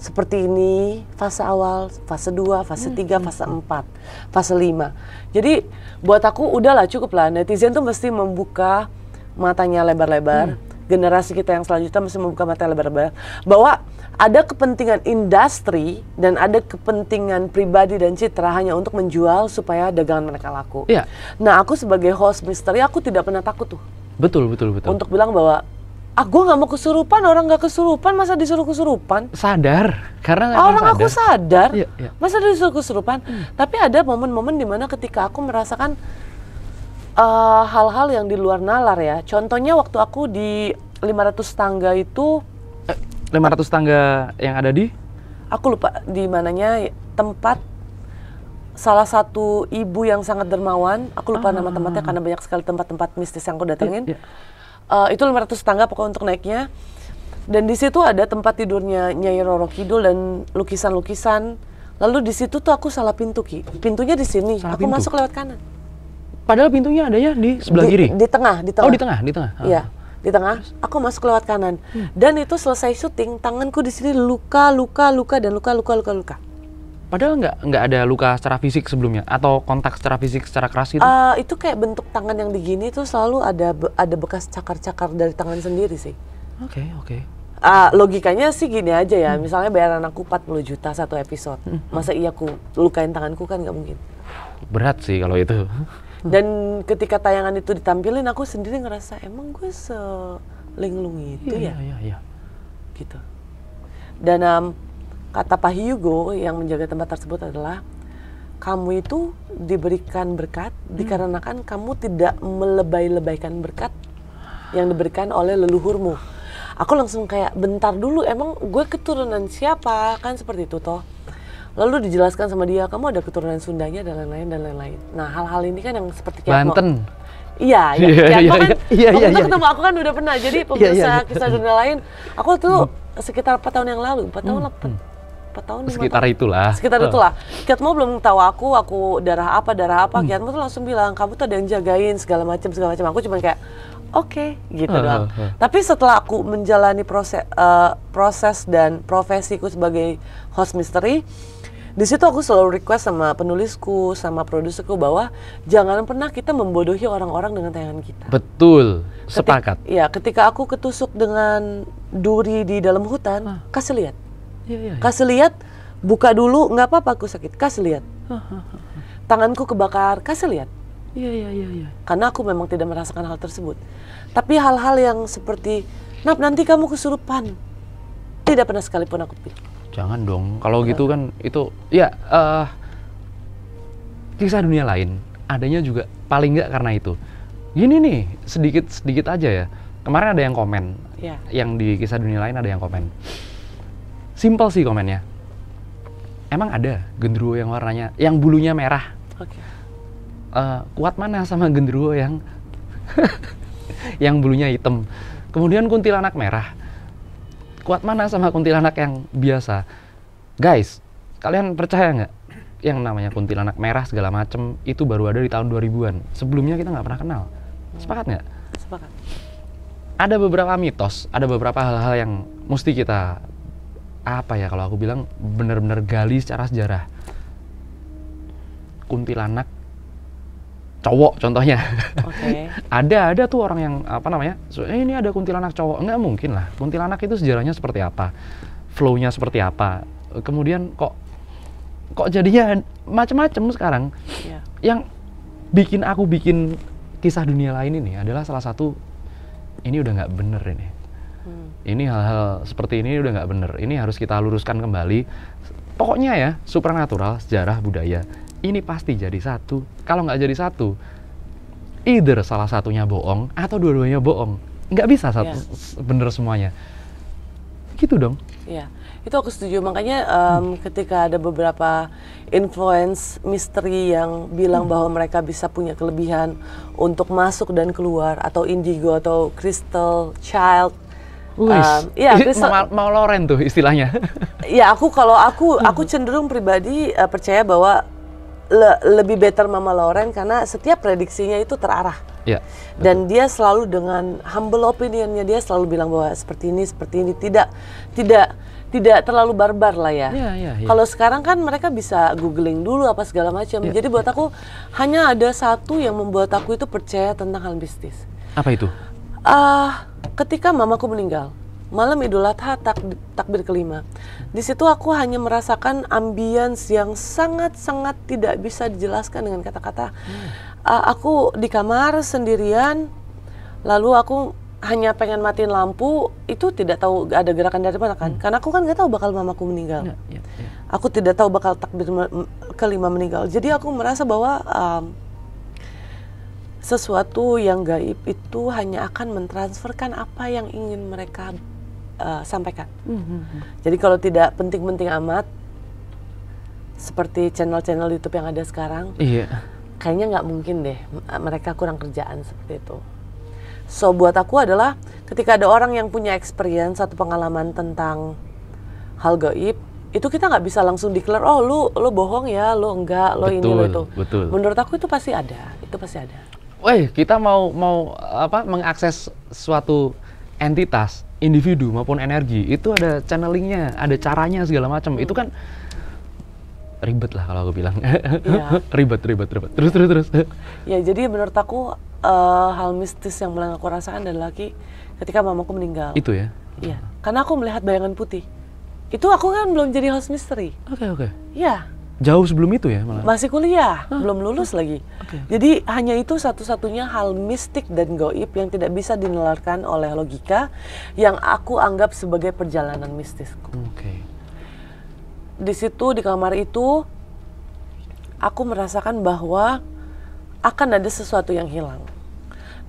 [SPEAKER 1] seperti ini fase awal, fase 2, fase 3, hmm, hmm. fase 4, fase 5. Jadi buat aku udahlah cukup lah netizen tuh mesti membuka matanya lebar-lebar. Hmm. Generasi kita yang selanjutnya mesti membuka mata lebar-lebar bahwa ada kepentingan industri dan ada kepentingan pribadi dan citra hanya untuk menjual supaya dagangan mereka laku. Iya. Nah, aku sebagai host misteri aku tidak pernah takut tuh.
[SPEAKER 2] Betul, betul, betul. Untuk
[SPEAKER 1] bilang bahwa ah gue nggak mau kesurupan orang gak kesurupan masa disuruh kesurupan sadar
[SPEAKER 2] karena orang sadar. aku sadar ya,
[SPEAKER 1] ya. masa disuruh kesurupan hmm. tapi ada momen-momen dimana ketika aku merasakan eh, hal-hal uh, yang di luar nalar ya contohnya waktu aku di 500 tangga itu
[SPEAKER 2] 500 tangga yang ada di
[SPEAKER 1] aku lupa di mananya tempat salah satu ibu yang sangat dermawan, aku lupa ah. nama tempatnya karena banyak sekali tempat-tempat mistis yang aku datengin. Yeah. Iya. Uh, itu 500 tangga pokoknya untuk naiknya. Dan di situ ada tempat tidurnya Nyai Roro Kidul dan lukisan-lukisan. Lalu di situ tuh aku salah pintu Ki. Pintunya di sini, salah aku pintu. masuk lewat kanan. Padahal pintunya ada ya di sebelah di, kiri. Di tengah, di tengah. Oh, di tengah, di tengah. Iya. Ah di tengah aku masuk lewat kanan hmm. dan itu selesai syuting tanganku di sini luka luka luka dan luka luka luka luka
[SPEAKER 2] Padahal nggak nggak ada luka secara fisik sebelumnya atau kontak secara fisik secara keras gitu? Uh,
[SPEAKER 1] itu kayak bentuk tangan yang digini tuh selalu ada ada bekas cakar-cakar dari tangan sendiri sih. Oke okay, oke. Okay. Uh, eh, logikanya sih gini aja ya, hmm. misalnya bayaran aku 40 juta satu episode, hmm, hmm. masa iya aku lukain tanganku kan nggak mungkin.
[SPEAKER 2] Berat sih kalau itu
[SPEAKER 1] dan ketika tayangan itu ditampilin aku sendiri ngerasa emang gue selinglung itu iya, ya iya, iya. gitu dan um, kata Pak Hugo yang menjaga tempat tersebut adalah kamu itu diberikan berkat hmm. dikarenakan kamu tidak melebay-lebaykan berkat yang diberikan oleh leluhurmu. Aku langsung kayak bentar dulu emang gue keturunan siapa kan seperti itu toh lalu dijelaskan sama dia kamu ada keturunan Sundanya dan lain-lain dan lain-lain nah hal-hal ini kan yang seperti kayak Banten Iya, iya, iya, iya, iya, kan iya, iya ketemu aku kan udah pernah jadi pemirsa yeah, yeah. kisah dunia lain. Aku tuh sekitar 4 tahun yang lalu, 4 tahun, hmm. 4 hmm. tahun sekitar tahun. itulah sekitar oh. lah. Kiatmo belum tahu aku aku darah apa darah apa hmm. Kiatmo tuh langsung bilang kamu tuh ada yang jagain segala macam segala macam aku cuma kayak oke okay, gitu oh, doang oh, oh. tapi setelah aku menjalani proses uh, eh, proses dan profesiku sebagai host misteri di situ aku selalu request sama penulisku sama produserku bahwa jangan pernah kita membodohi orang-orang dengan tayangan kita
[SPEAKER 2] betul sepakat ketika,
[SPEAKER 1] ya ketika aku ketusuk dengan duri di dalam hutan ah. kasih lihat ya, ya, ya. kasih lihat buka dulu nggak apa-apa aku sakit kasih lihat tanganku kebakar kasih lihat Iya, iya, iya, iya. Karena aku memang tidak merasakan hal tersebut. Tapi hal-hal yang seperti, Nap, nanti kamu kesurupan. Tidak pernah sekalipun aku pikir
[SPEAKER 2] jangan dong kalau gitu kan itu ya uh, kisah dunia lain adanya juga paling nggak karena itu gini nih sedikit sedikit aja ya kemarin ada yang komen yeah. yang di kisah dunia lain ada yang komen simple sih komennya emang ada gendruwo yang warnanya yang bulunya merah okay. uh, eh, kuat mana sama gendruwo yang yang bulunya hitam kemudian kuntilanak merah kuat mana sama kuntilanak yang biasa guys kalian percaya nggak yang namanya kuntilanak merah segala macem itu baru ada di tahun 2000-an sebelumnya kita nggak pernah kenal sepakat nggak sepakat ada beberapa mitos ada beberapa hal-hal yang mesti kita apa ya kalau aku bilang benar-benar gali secara sejarah kuntilanak cowok contohnya. Okay. ada ada tuh orang yang apa namanya? So, eh, ini ada kuntilanak cowok. Enggak mungkin lah. Kuntilanak itu sejarahnya seperti apa? Flow-nya seperti apa? Kemudian kok kok jadinya macam-macam sekarang. Yeah. Yang bikin aku bikin kisah dunia lain ini adalah salah satu ini udah nggak bener ini. Hmm. Ini hal-hal seperti ini udah nggak bener. Ini harus kita luruskan kembali. Pokoknya ya supernatural sejarah, budaya ini pasti jadi satu. Kalau nggak jadi satu, either salah satunya bohong atau dua-duanya bohong. Nggak bisa satu yeah. bener semuanya. Gitu dong.
[SPEAKER 1] Iya, yeah. itu aku setuju. Makanya um, ketika ada beberapa influence misteri yang bilang hmm. bahwa mereka bisa punya kelebihan untuk masuk dan keluar atau indigo atau crystal child Um, ya, mau,
[SPEAKER 2] mau Loren tuh istilahnya.
[SPEAKER 1] ya aku kalau aku hmm. aku cenderung pribadi uh, percaya bahwa le lebih better Mama Lauren karena setiap prediksinya itu terarah. Ya, Dan dia selalu dengan humble opinionnya dia selalu bilang bahwa seperti ini seperti ini tidak tidak tidak terlalu barbar lah ya. ya, ya, ya. Kalau sekarang kan mereka bisa googling dulu apa segala macam. Ya, Jadi buat ya. aku hanya ada satu yang membuat aku itu percaya tentang hal bisnis. Apa itu? Uh, ketika mamaku meninggal, malam Idul Adha tak, takbir kelima. Di situ aku hanya merasakan ambience yang sangat-sangat tidak bisa dijelaskan dengan kata-kata. Hmm. Uh, aku di kamar sendirian, lalu aku hanya pengen matiin lampu itu tidak tahu ada gerakan dari mana kan hmm. karena aku kan nggak tahu bakal mamaku meninggal ya, ya, ya. aku tidak tahu bakal takbir kelima meninggal jadi aku merasa bahwa um, sesuatu yang gaib itu hanya akan mentransferkan apa yang ingin mereka uh, sampaikan. Mm-hmm. Jadi kalau tidak penting-penting amat, seperti channel-channel YouTube yang ada sekarang, yeah. kayaknya nggak mungkin deh mereka kurang kerjaan seperti itu. So buat aku adalah ketika ada orang yang punya experience atau pengalaman tentang hal gaib, itu kita nggak bisa langsung declare oh lu lu bohong ya, lu enggak, lu betul, ini lu itu. Betul. Menurut aku itu pasti ada, itu pasti ada.
[SPEAKER 2] Wah kita mau mau apa mengakses suatu entitas individu maupun energi itu ada channelingnya, ada caranya segala macam. Hmm. Itu kan ribet lah kalau aku bilang. Ya. ribet, ribet, ribet. Terus, terus, terus.
[SPEAKER 1] Ya jadi menurut aku uh, hal mistis yang paling aku rasakan adalah lagi ketika mamaku meninggal. Itu ya? Iya. Karena aku melihat bayangan putih. Itu aku kan belum jadi host mystery. Oke, okay, oke. Okay. Iya.
[SPEAKER 2] Jauh sebelum itu ya malah. Masih
[SPEAKER 1] kuliah, Hah? belum lulus Hah? lagi. Okay. Jadi hanya itu satu-satunya hal mistik dan goib yang tidak bisa dinelarkan oleh logika yang aku anggap sebagai perjalanan mistisku. Okay. Di situ di kamar itu aku merasakan bahwa akan ada sesuatu yang hilang.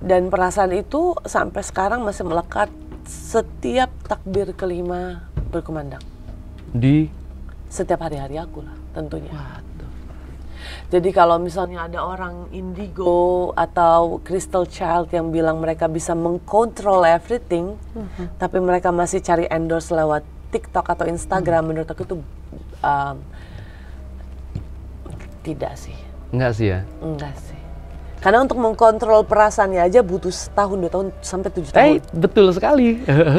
[SPEAKER 1] Dan perasaan itu sampai sekarang masih melekat setiap takbir kelima berkumandang. Di setiap hari-hari aku lah tentunya. Waduh. Jadi kalau misalnya ada orang indigo atau crystal child yang bilang mereka bisa mengkontrol everything, mm -hmm. tapi mereka masih cari endorse lewat TikTok atau Instagram, mm. menurut aku itu um, tidak sih. Enggak sih ya? Enggak sih. Karena untuk mengkontrol perasaannya aja butuh setahun, dua tahun, sampai tujuh eh, tahun. Eh, betul sekali.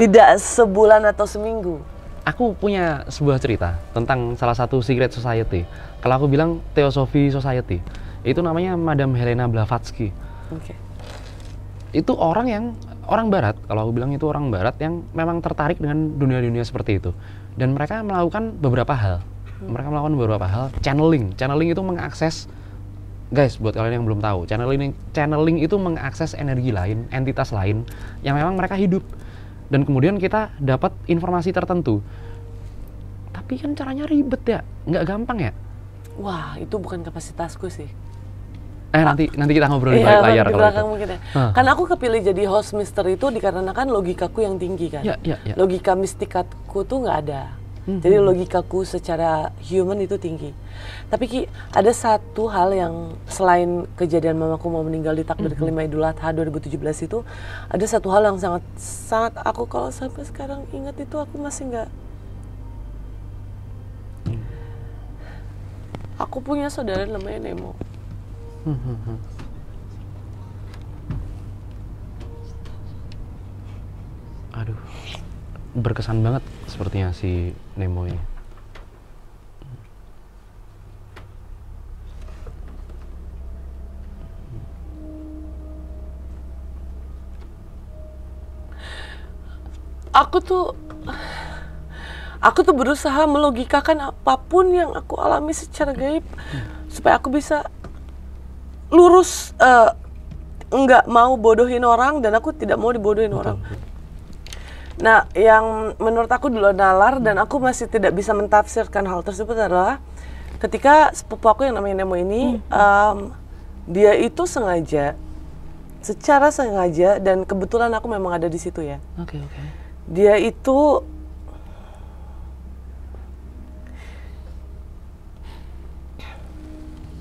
[SPEAKER 1] Tidak sebulan atau seminggu aku
[SPEAKER 2] punya sebuah cerita tentang salah satu secret society. Kalau aku bilang Theosophy Society, itu namanya Madame Helena Blavatsky. Okay. Itu orang yang orang barat, kalau aku bilang itu orang barat yang memang tertarik dengan dunia-dunia seperti itu. Dan mereka melakukan beberapa hal. Hmm. Mereka melakukan beberapa hal. Channeling, channeling itu mengakses guys buat kalian yang belum tahu, channeling channeling itu mengakses energi lain, entitas lain yang memang mereka hidup dan kemudian kita dapat informasi tertentu
[SPEAKER 1] tapi kan caranya ribet ya
[SPEAKER 2] nggak gampang ya
[SPEAKER 1] wah itu bukan kapasitasku sih
[SPEAKER 2] Eh nanti ah. nanti kita ngobrol di iya, layar di belakang gitu. mungkin ya. Huh. Ah.
[SPEAKER 1] Karena aku kepilih jadi host mister itu dikarenakan logikaku yang tinggi kan. Ya, ya, ya. Logika mistikatku tuh nggak ada. hmm. Jadi hmm. logikaku secara human itu tinggi. Tapi Ki, ada satu hal yang selain kejadian mamaku mau meninggal di takbir hmm, hmm. kelima Idul Adha 2017 itu, ada satu hal yang sangat sangat aku kalau sampai sekarang ingat itu aku masih nggak Aku punya saudara namanya Nemo.
[SPEAKER 2] Aduh, berkesan banget sepertinya si Nemo ini.
[SPEAKER 1] Aku tuh aku tuh berusaha melogikakan apapun yang aku alami secara gaib supaya aku bisa lurus uh, mau bodohin orang dan aku tidak mau dibodohin Betul. orang. Nah, yang menurut aku dulu nalar dan aku masih tidak bisa mentafsirkan hal tersebut adalah ketika sepupu aku yang namanya Nemo ini um, dia itu sengaja secara sengaja dan kebetulan aku memang ada di situ ya. Oke, okay, oke. Okay. Dia itu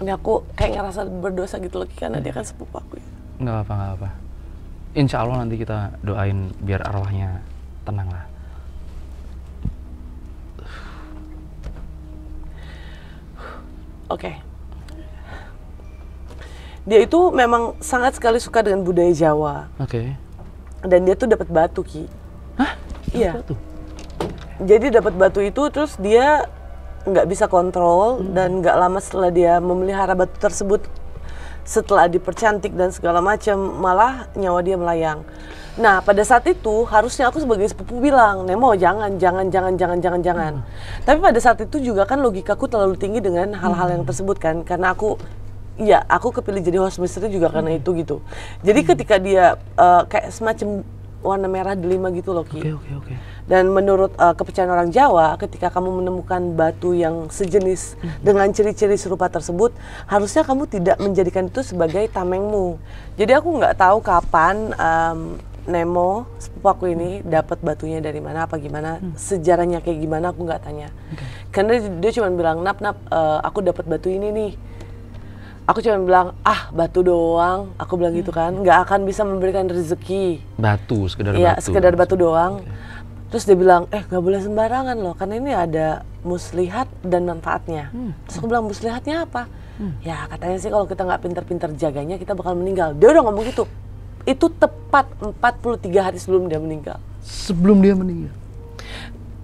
[SPEAKER 1] ini aku kayak ngerasa berdosa gitu loh karena dia kan sepupu aku
[SPEAKER 2] ya. Nggak apa nggak apa. Insya Allah nanti kita doain biar arwahnya tenang lah.
[SPEAKER 1] Oke. Okay. Dia itu memang sangat sekali suka dengan budaya Jawa. Oke. Okay. Dan dia tuh dapat batu ki. Hah? Iya. Batu? Jadi dapat batu itu terus dia nggak bisa kontrol hmm. dan nggak lama setelah dia memelihara batu tersebut setelah dipercantik dan segala macam malah nyawa dia melayang. Nah pada saat itu harusnya aku sebagai sepupu bilang Nemo jangan jangan jangan jangan jangan jangan. Hmm. Tapi pada saat itu juga kan logikaku terlalu tinggi dengan hal-hal yang hmm. tersebut kan karena aku ya aku kepilih jadi host misteri juga hmm. karena itu gitu. Jadi hmm. ketika dia uh, kayak semacam warna merah delima gitu loh Ki. Oke okay, oke okay, oke. Okay. Dan menurut uh, kepercayaan orang Jawa, ketika kamu menemukan batu yang sejenis hmm. dengan ciri-ciri serupa tersebut, harusnya kamu tidak menjadikan itu sebagai tamengmu. Jadi aku nggak tahu kapan um, Nemo sepupu aku ini dapat batunya dari mana apa gimana hmm. sejarahnya kayak gimana aku nggak tanya. Okay. Karena dia cuma bilang nap nap uh, aku dapat batu ini nih aku cuma bilang ah batu doang aku bilang gitu kan nggak akan bisa memberikan rezeki
[SPEAKER 2] batu sekedar ya, batu sekedar batu
[SPEAKER 1] doang okay. terus dia bilang eh nggak boleh sembarangan loh karena ini ada muslihat dan manfaatnya hmm. terus aku bilang muslihatnya apa hmm. ya katanya sih kalau kita nggak pinter-pinter jaganya kita bakal meninggal dia udah ngomong gitu itu tepat 43 hari sebelum dia meninggal
[SPEAKER 2] sebelum dia meninggal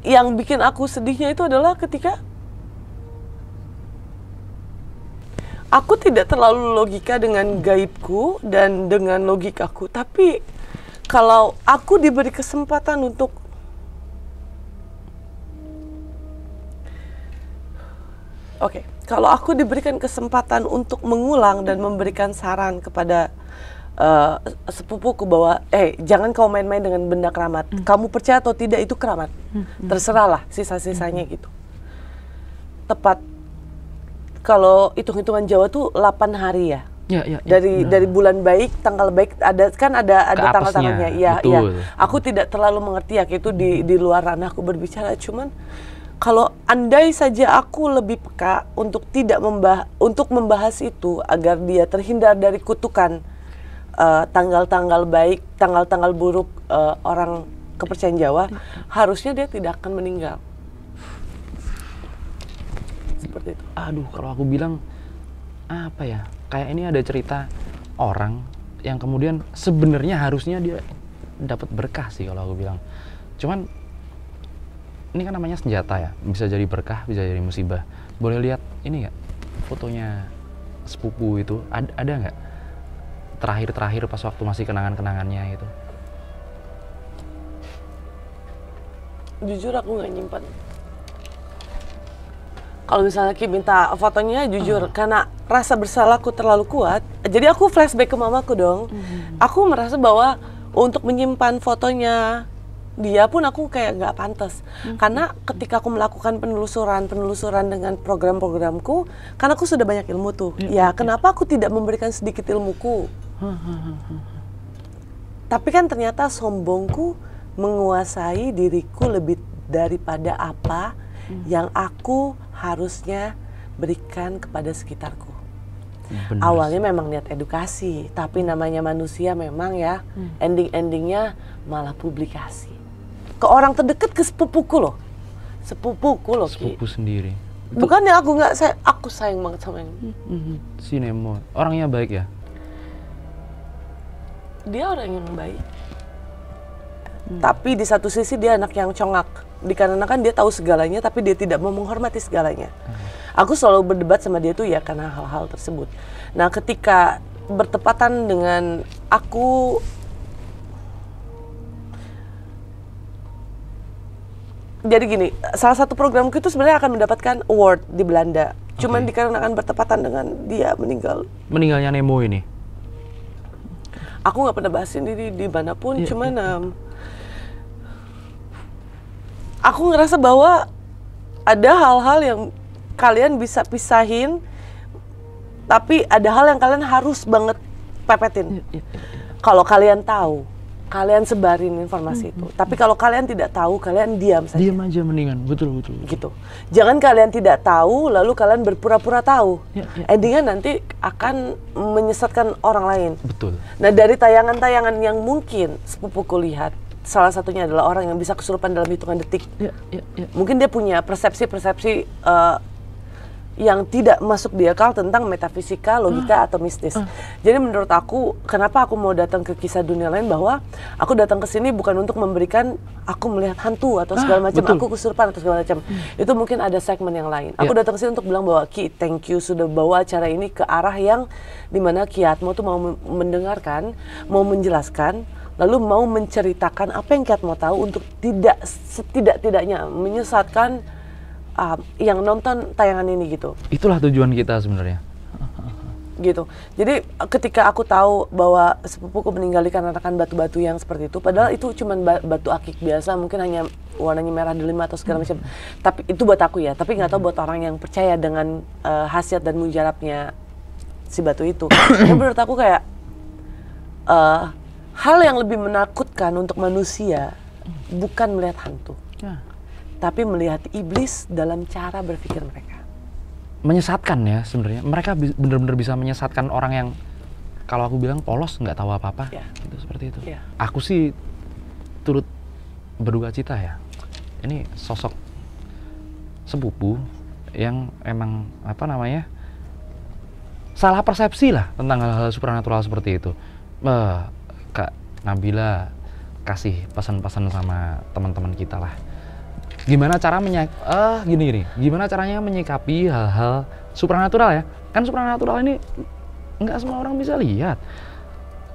[SPEAKER 1] yang bikin aku sedihnya itu adalah ketika aku tidak terlalu logika dengan gaibku dan dengan logikaku tapi kalau aku diberi kesempatan untuk Oke, okay. kalau aku diberikan kesempatan untuk mengulang dan memberikan saran kepada uh, sepupuku bahwa eh jangan kau main-main dengan benda keramat. Mm. Kamu percaya atau tidak itu keramat. Mm. Terserahlah sisa-sisanya mm. gitu. Tepat kalau hitung-hitungan Jawa tuh 8 hari ya. Ya, ya, ya. dari nah. dari bulan baik tanggal baik ada kan ada ada tanggal-tanggalnya ya ya aku tidak terlalu mengerti ya itu di di luar ranah aku berbicara cuman kalau andai saja aku lebih peka untuk tidak membah untuk membahas itu agar dia terhindar dari kutukan eh, tanggal-tanggal uh, baik tanggal-tanggal buruk uh, orang kepercayaan Jawa iya. harusnya dia tidak akan meninggal seperti
[SPEAKER 2] itu aduh kalau aku bilang apa ya kayak ini ada cerita orang yang kemudian sebenarnya harusnya dia dapat berkah sih kalau aku bilang cuman ini kan namanya senjata ya bisa jadi berkah bisa jadi musibah boleh lihat ini nggak fotonya sepupu itu ada ada nggak terakhir-terakhir pas waktu masih kenangan-kenangannya itu
[SPEAKER 1] jujur aku nggak nyimpan kalau misalnya Ki minta fotonya jujur uh. karena rasa bersalahku terlalu kuat jadi aku flashback ke mamaku dong hmm. aku merasa bahwa untuk menyimpan fotonya dia pun aku kayak nggak pantas hmm. karena ketika aku melakukan penelusuran penelusuran dengan program-programku karena aku sudah banyak ilmu tuh hmm. ya kenapa aku tidak memberikan sedikit ilmuku hmm, hmm, hmm, tapi kan ternyata sombongku menguasai diriku lebih daripada apa yang aku harusnya berikan kepada sekitarku. Benar. Awalnya memang niat edukasi, tapi namanya manusia memang ya hmm. ending-endingnya malah publikasi. Ke orang terdekat ke sepupuku loh, sepupuku loh. Sepupu Ki. sendiri. bukannya aku nggak saya aku sayang banget sama yang
[SPEAKER 2] hmm. Orangnya baik ya?
[SPEAKER 1] Dia orang yang baik. Hmm. Tapi di satu sisi dia anak yang congak dikarenakan dia tahu segalanya tapi dia tidak mau menghormati segalanya. Aku selalu berdebat sama dia tuh ya karena hal-hal tersebut. Nah, ketika bertepatan dengan aku jadi gini, salah satu programku itu sebenarnya akan mendapatkan award di Belanda. Cuman okay. dikarenakan bertepatan dengan dia meninggal.
[SPEAKER 2] Meninggalnya Nemo ini.
[SPEAKER 1] Aku nggak pernah bahas ini di, di pun, yeah, cuman yeah. Iya. Um, aku ngerasa bahwa ada hal-hal yang kalian bisa pisahin tapi ada hal yang kalian harus banget pepetin iya, iya. kalau kalian tahu kalian sebarin informasi itu tapi kalau kalian tidak tahu kalian diam saja diam aja mendingan betul betul, betul. gitu jangan kalian tidak tahu lalu kalian berpura-pura tahu ya, ya. endingnya nanti akan menyesatkan orang lain betul nah dari tayangan-tayangan yang mungkin sepupuku lihat salah satunya adalah orang yang bisa kesurupan dalam hitungan detik. Ya, ya, ya. Mungkin dia punya persepsi-persepsi uh, yang tidak masuk di akal tentang metafisika, logika uh, atau mistis. Uh. Jadi menurut aku, kenapa aku mau datang ke kisah dunia lain bahwa aku datang ke sini bukan untuk memberikan aku melihat hantu atau ah, segala macam, aku kesurupan atau segala macam. Hmm. Itu mungkin ada segmen yang lain. Aku ya. datang ke sini untuk bilang bahwa Ki, thank you sudah bawa acara ini ke arah yang dimana Ki Atmo tuh mau mendengarkan, mau menjelaskan lalu mau menceritakan apa yang Kiat mau tahu untuk tidak setidak-tidaknya menyesatkan uh, yang nonton tayangan ini gitu.
[SPEAKER 2] Itulah tujuan kita sebenarnya.
[SPEAKER 1] Gitu. Jadi ketika aku tahu bahwa sepupuku meninggal karena batu-batu yang seperti itu, padahal itu cuma batu akik biasa, mungkin hanya warnanya merah delima atau segala hmm. macam. Tapi itu buat aku ya. Tapi nggak tahu buat orang yang percaya dengan uh, khasiat dan mujarabnya si batu itu. Tapi menurut aku kayak uh, Hal yang lebih menakutkan untuk manusia bukan melihat hantu, ya. tapi melihat iblis dalam cara berpikir mereka.
[SPEAKER 2] Menyesatkan ya sebenarnya. Mereka benar-benar bisa menyesatkan orang yang kalau aku bilang polos nggak tahu apa-apa, ya. gitu seperti itu. Ya. Aku sih turut berduka cita ya. Ini sosok sepupu yang emang apa namanya salah persepsi lah tentang hal-hal supranatural seperti itu. Uh, Nabila kasih pesan-pesan sama teman-teman kita lah. Gimana cara menyik uh, eh, gini gini. Gimana caranya menyikapi hal-hal supranatural ya? Kan supranatural ini nggak semua orang bisa lihat.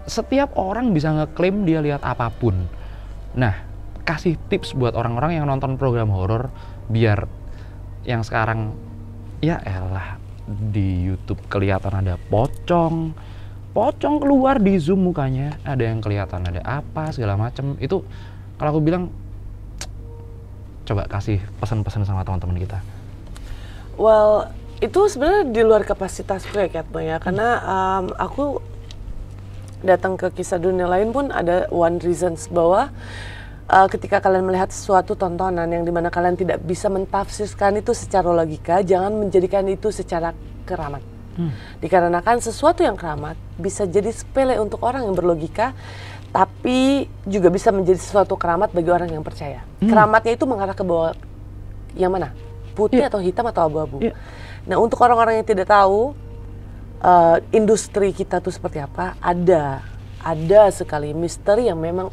[SPEAKER 2] Setiap orang bisa ngeklaim dia lihat apapun. Nah, kasih tips buat orang-orang yang nonton program horor biar yang sekarang ya elah di YouTube kelihatan ada pocong, pocong keluar di zoom mukanya ada yang kelihatan ada apa segala macem itu kalau aku bilang coba kasih pesan-pesan sama teman-teman kita
[SPEAKER 1] well itu sebenarnya di luar kapasitasku ya Kat ya karena um, aku datang ke kisah dunia lain pun ada one reasons bahwa uh, ketika kalian melihat sesuatu tontonan yang dimana kalian tidak bisa mentafsirkan itu secara logika jangan menjadikan itu secara keramat Hmm. Dikarenakan sesuatu yang keramat bisa jadi sepele untuk orang yang berlogika, tapi juga bisa menjadi sesuatu keramat bagi orang yang percaya. Hmm. Keramatnya itu mengarah ke bawah yang mana? Putih yeah. atau hitam atau abu-abu. Yeah. Nah, untuk orang-orang yang tidak tahu uh, industri kita tuh seperti apa, ada ada sekali misteri yang memang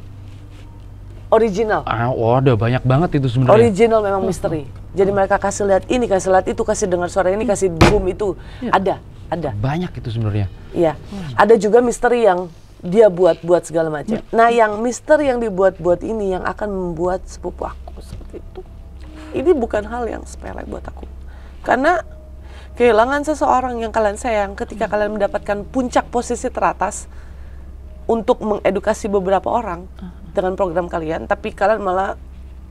[SPEAKER 1] original.
[SPEAKER 2] Ah, oh, ada banyak banget itu sebenarnya. Original
[SPEAKER 1] memang hmm. misteri. Jadi mereka kasih lihat ini, kasih lihat itu, kasih dengar suara ini, kasih boom itu. Ya. Ada, ada. Banyak itu sebenarnya. Iya. Ada juga misteri yang dia buat-buat segala macam. Ya. Nah, yang misteri yang dibuat-buat ini yang akan membuat sepupu aku seperti itu. Ini bukan hal yang sepele buat aku. Karena kehilangan seseorang yang kalian sayang ketika hmm. kalian mendapatkan puncak posisi teratas untuk mengedukasi beberapa orang dengan program kalian, tapi kalian malah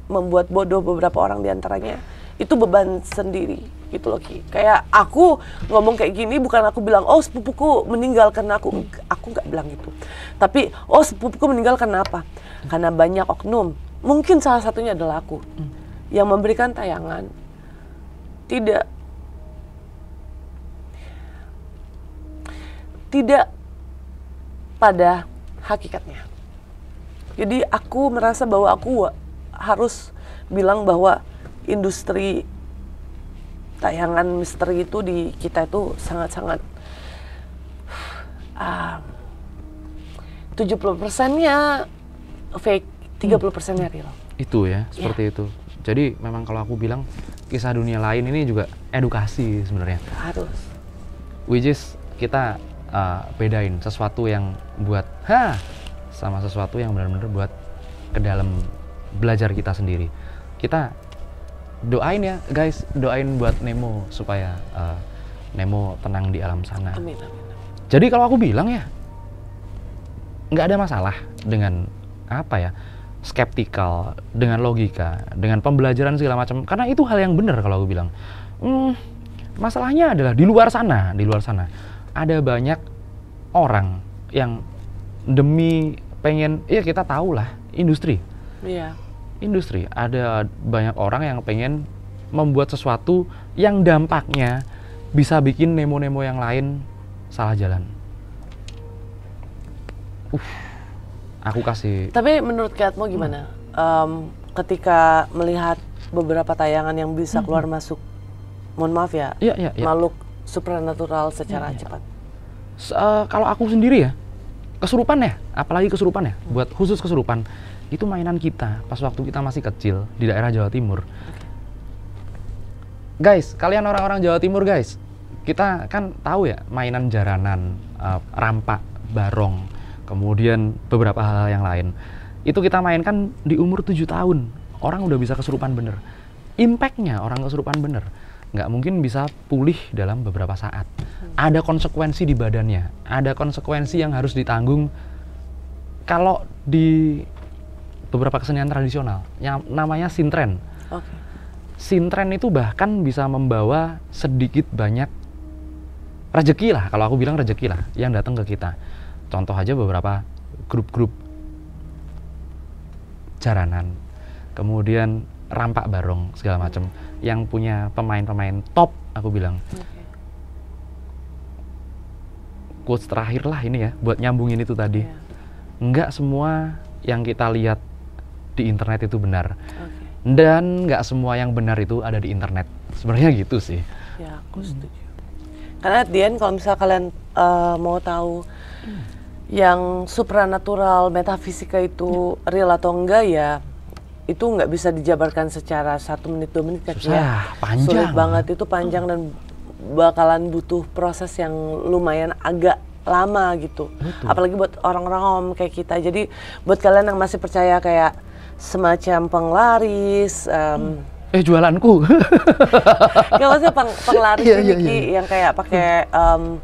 [SPEAKER 1] membuat bodoh beberapa orang diantaranya itu beban sendiri gitu loh Ki. Kayak aku ngomong kayak gini bukan aku bilang oh sepupuku meninggal karena aku aku nggak bilang itu Tapi oh sepupuku meninggal karena apa? Karena banyak oknum. Mungkin salah satunya adalah aku yang memberikan tayangan tidak tidak pada hakikatnya. Jadi aku merasa bahwa aku harus bilang bahwa industri tayangan misteri itu di kita itu sangat-sangat ah, uh, 70 persennya fake, 30 persennya hmm. real.
[SPEAKER 2] Itu ya, iya. seperti yeah. itu. Jadi memang kalau aku bilang kisah dunia lain ini juga edukasi sebenarnya. Harus. Which is kita uh, bedain sesuatu yang buat ha sama sesuatu yang benar-benar buat ke dalam belajar kita sendiri. Kita doain ya guys, doain buat Nemo supaya uh, Nemo tenang di alam sana.
[SPEAKER 1] Amin, amin, amin.
[SPEAKER 2] Jadi kalau aku bilang ya, nggak ada masalah dengan apa ya, skeptikal, dengan logika, dengan pembelajaran segala macam. Karena itu hal yang benar kalau aku bilang. Hmm, masalahnya adalah di luar sana, di luar sana ada banyak orang yang demi pengen, ya kita tahu lah industri Iya. industri ada banyak orang yang pengen membuat sesuatu yang dampaknya bisa bikin nemo-nemo yang lain salah jalan. Uh, aku kasih.
[SPEAKER 1] Tapi menurut Kiatmu gimana? Hmm. Um, ketika melihat beberapa tayangan yang bisa keluar hmm. masuk, mohon maaf ya, ya, ya, ya. makhluk supranatural secara ya, ya. cepat.
[SPEAKER 2] Uh, kalau aku sendiri ya, kesurupan ya, apalagi kesurupan ya, hmm. buat khusus kesurupan itu mainan kita pas waktu kita masih kecil di daerah Jawa Timur. Guys, kalian orang-orang Jawa Timur guys, kita kan tahu ya mainan jaranan, uh, rampak, barong, kemudian beberapa hal, hal yang lain. Itu kita mainkan di umur 7 tahun, orang udah bisa kesurupan bener. Impactnya orang kesurupan bener nggak mungkin bisa pulih dalam beberapa saat. Ada konsekuensi di badannya, ada konsekuensi yang harus ditanggung. Kalau di beberapa kesenian tradisional yang namanya sintren. Okay. Sintren itu bahkan bisa membawa sedikit banyak rezeki lah kalau aku bilang rezeki lah yang datang ke kita. Contoh aja beberapa grup-grup jaranan, kemudian rampak barong segala macam hmm. yang punya pemain-pemain top aku bilang. Okay. Quotes terakhir lah ini ya buat nyambungin itu tadi. Yeah. Enggak semua yang kita lihat di internet itu benar. Okay. Dan nggak semua yang benar itu ada di internet. Sebenarnya gitu sih.
[SPEAKER 1] Ya, aku setuju. Karena Dian kalau misal kalian uh, mau tahu hmm. yang supranatural, metafisika itu hmm. real atau enggak ya itu nggak bisa dijabarkan secara satu menit dua menit kan ya panjang sulit banget itu panjang dan bakalan butuh proses yang lumayan agak lama gitu Betul. apalagi buat orang-orang kayak kita jadi buat kalian yang masih percaya kayak semacam penglaris. Um, hmm
[SPEAKER 2] eh jualanku.
[SPEAKER 1] ya maksudnya peng penglaris yeah, yeah, yeah. yang kayak pakai um,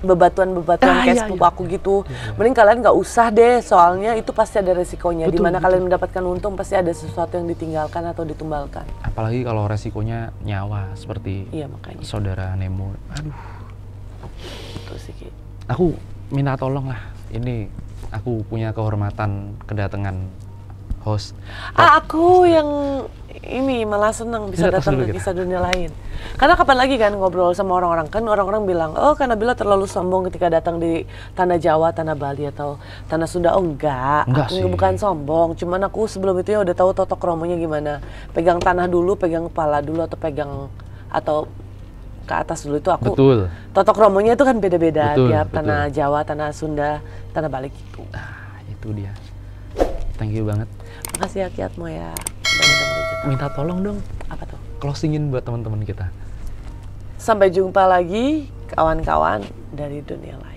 [SPEAKER 1] bebatuan-bebatuan ah, kayak iya, sepupu iya. aku gitu. Iya, iya. Mending kalian nggak usah deh, soalnya itu pasti ada resikonya. Betul, Dimana betul. kalian mendapatkan untung, pasti ada sesuatu yang ditinggalkan atau ditumbalkan.
[SPEAKER 2] Apalagi kalau resikonya nyawa, seperti iya, makanya. saudara Nemo.
[SPEAKER 1] Aduh. Itu sih, Ki.
[SPEAKER 2] Aku minta tolong lah, ini aku punya kehormatan kedatangan host.
[SPEAKER 1] Ah, aku host. yang ini malah senang bisa datang ke kita. Gitu? kisah dunia lain. Karena kapan lagi kan ngobrol sama orang-orang kan orang-orang bilang, "Oh, karena bila terlalu sombong ketika datang di tanah Jawa, tanah Bali atau tanah Sunda." Oh, enggak. enggak aku sih. bukan sombong, cuman aku sebelum itu ya udah tahu totok romonya gimana. Pegang tanah dulu, pegang kepala dulu atau pegang atau ke atas dulu itu aku betul. totok romonya itu kan beda-beda tiap betul. tanah Jawa, tanah Sunda, tanah Bali gitu. Ah,
[SPEAKER 2] itu dia. Thank you banget.
[SPEAKER 1] Makasih ya kiatmu ya.
[SPEAKER 2] Minta tolong dong. Apa tuh? Closingin buat teman-teman kita.
[SPEAKER 1] Sampai jumpa lagi kawan-kawan dari dunia lain.